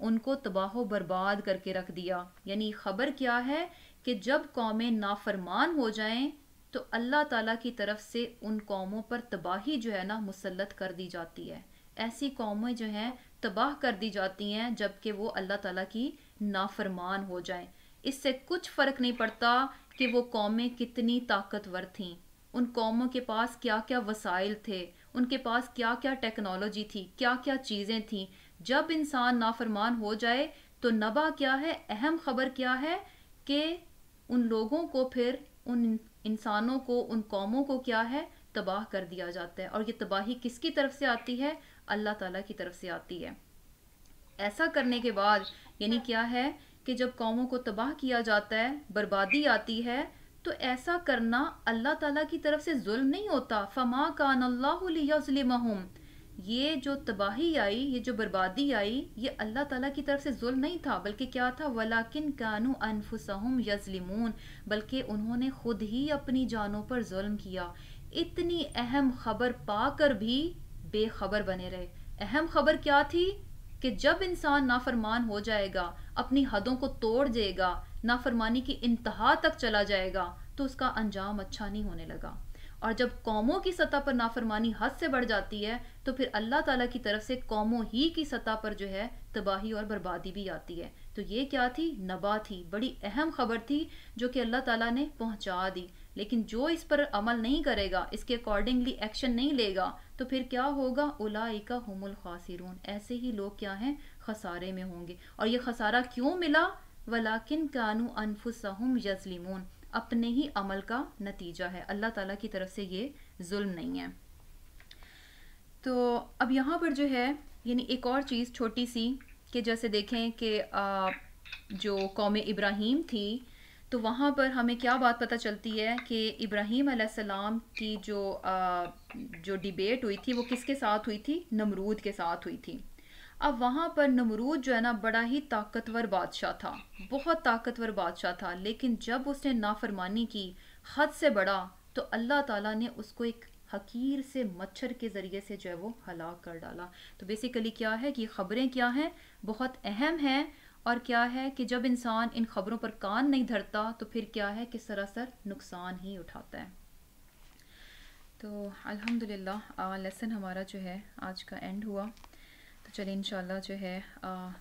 उनको तबाह बर्बाद करके रख दिया यानी खबर क्या है कि जब कौमें नाफरमान हो जाएं तो अल्लाह ताला की तरफ से उन कौमों पर तबाही जो है ना मुसलत कर दी जाती है ऐसी कौमें जो हैं तबाह कर दी जाती हैं जबकि वो अल्लाह ताला की नाफरमान हो जाएं इससे कुछ फ़र्क नहीं पड़ता कि वो कौमें कितनी ताकतवर थीं उन कौमों के पास क्या क्या वसाइल थे उनके पास क्या क्या टेक्नोलॉजी थी क्या क्या चीज़ें थीं जब इंसान नाफरमान हो जाए तो नबा क्या है अहम खबर क्या है कि उन लोगों को फिर उन इंसानों को उन कौमों को क्या है तबाह कर दिया जाता है और ये तबाही किसकी तरफ से आती है अल्लाह ताला की तरफ से आती है ऐसा करने के बाद यानी क्या है कि जब कौमों को तबाह किया जाता है बर्बादी आती है तो ऐसा करना अल्लाह ताला की तरफ से जुल्म नहीं होता फमा कान अल्लाह ये जो तबाही आई ये जो बर्बादी आई ये अल्लाह ताला की तरफ से जुल्म नहीं था बल्कि क्या था वलाकिन कानू अनफुसहम यजलिमून बल्कि उन्होंने खुद ही अपनी जानों पर जुल्म किया इतनी अहम खबर पाकर भी बेखबर बने रहे अहम खबर क्या थी कि जब इंसान नाफरमान हो जाएगा अपनी हदों को तोड़ देगा नाफरमानी की इंतहा तक चला जाएगा तो उसका अंजाम अच्छा नहीं होने लगा और जब कौमों की सतह पर नाफरमानी हद से बढ़ जाती है तो फिर अल्लाह ताला की तरफ से कौमों ही की सतह पर जो है तबाही और बर्बादी भी आती है तो ये क्या थी नबा थी बड़ी अहम खबर थी जो कि अल्लाह ताला ने पहुंचा दी लेकिन जो इस पर अमल नहीं करेगा इसके अकॉर्डिंगली एक्शन नहीं लेगा तो फिर क्या होगा उलाइका हमुल खासिरून ऐसे ही लोग क्या हैं खसारे में होंगे और ये खसारा क्यों मिला वलाकिन कानू अनफुसहम यजलिमून अपने ही अमल का नतीजा है अल्लाह ताला की तरफ से ये जुल्म नहीं है तो अब यहाँ पर जो है यानी एक और चीज़ छोटी सी कि जैसे देखें कि जो कौम इब्राहिम थी तो वहाँ पर हमें क्या बात पता चलती है कि इब्राहिम सलाम की जो आ, जो डिबेट हुई थी वो किसके साथ हुई थी नमरूद के साथ हुई थी अब वहाँ पर नमरूद जो है ना बड़ा ही ताकतवर बादशाह था बहुत ताकतवर बादशाह था लेकिन जब उसने नाफरमानी की हद से बड़ा तो अल्लाह ताला ने उसको एक हकीर से मच्छर के ज़रिए से जो है वो हलाक कर डाला तो बेसिकली क्या है कि ख़बरें क्या हैं बहुत अहम हैं और क्या है कि जब इंसान इन खबरों पर कान नहीं धरता तो फिर क्या है कि सरासर नुकसान ही उठाता है तो अल्हम्दुलिल्लाह लेसन हमारा जो है आज का एंड हुआ चलें इन जो है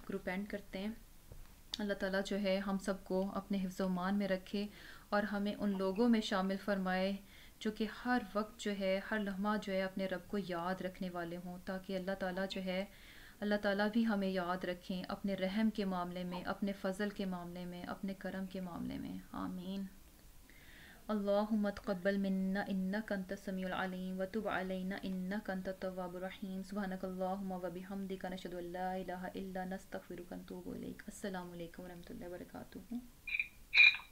ग्रुप एंड करते हैं अल्लाह ताला जो है हम सबको अपने हिफ्ज़ोमान में रखे और हमें उन लोगों में शामिल फरमाए जो कि हर वक्त जो है हर लम्हा जो है अपने रब को याद रखने वाले हों ताकि अल्लाह ताला जो है अल्लाह ताला भी हमें याद रखें अपने रहम के मामले में अपने फ़ज़ल के मामले में अपने करम के मामले में आमीन अल्लाहुम्म तक़ब्बल मिन्ना इन्नका अंतस समीउल अलीम व तुब अलैना इन्नका अंतत तव्वाबुर रहीम सुभानकल्लाहुम्मा व बिहमदिका नशहदु अल ला इलाहा इल्ला नस्तगफिरुका व नतूबु इलैक अस्सलाम वालेकुम व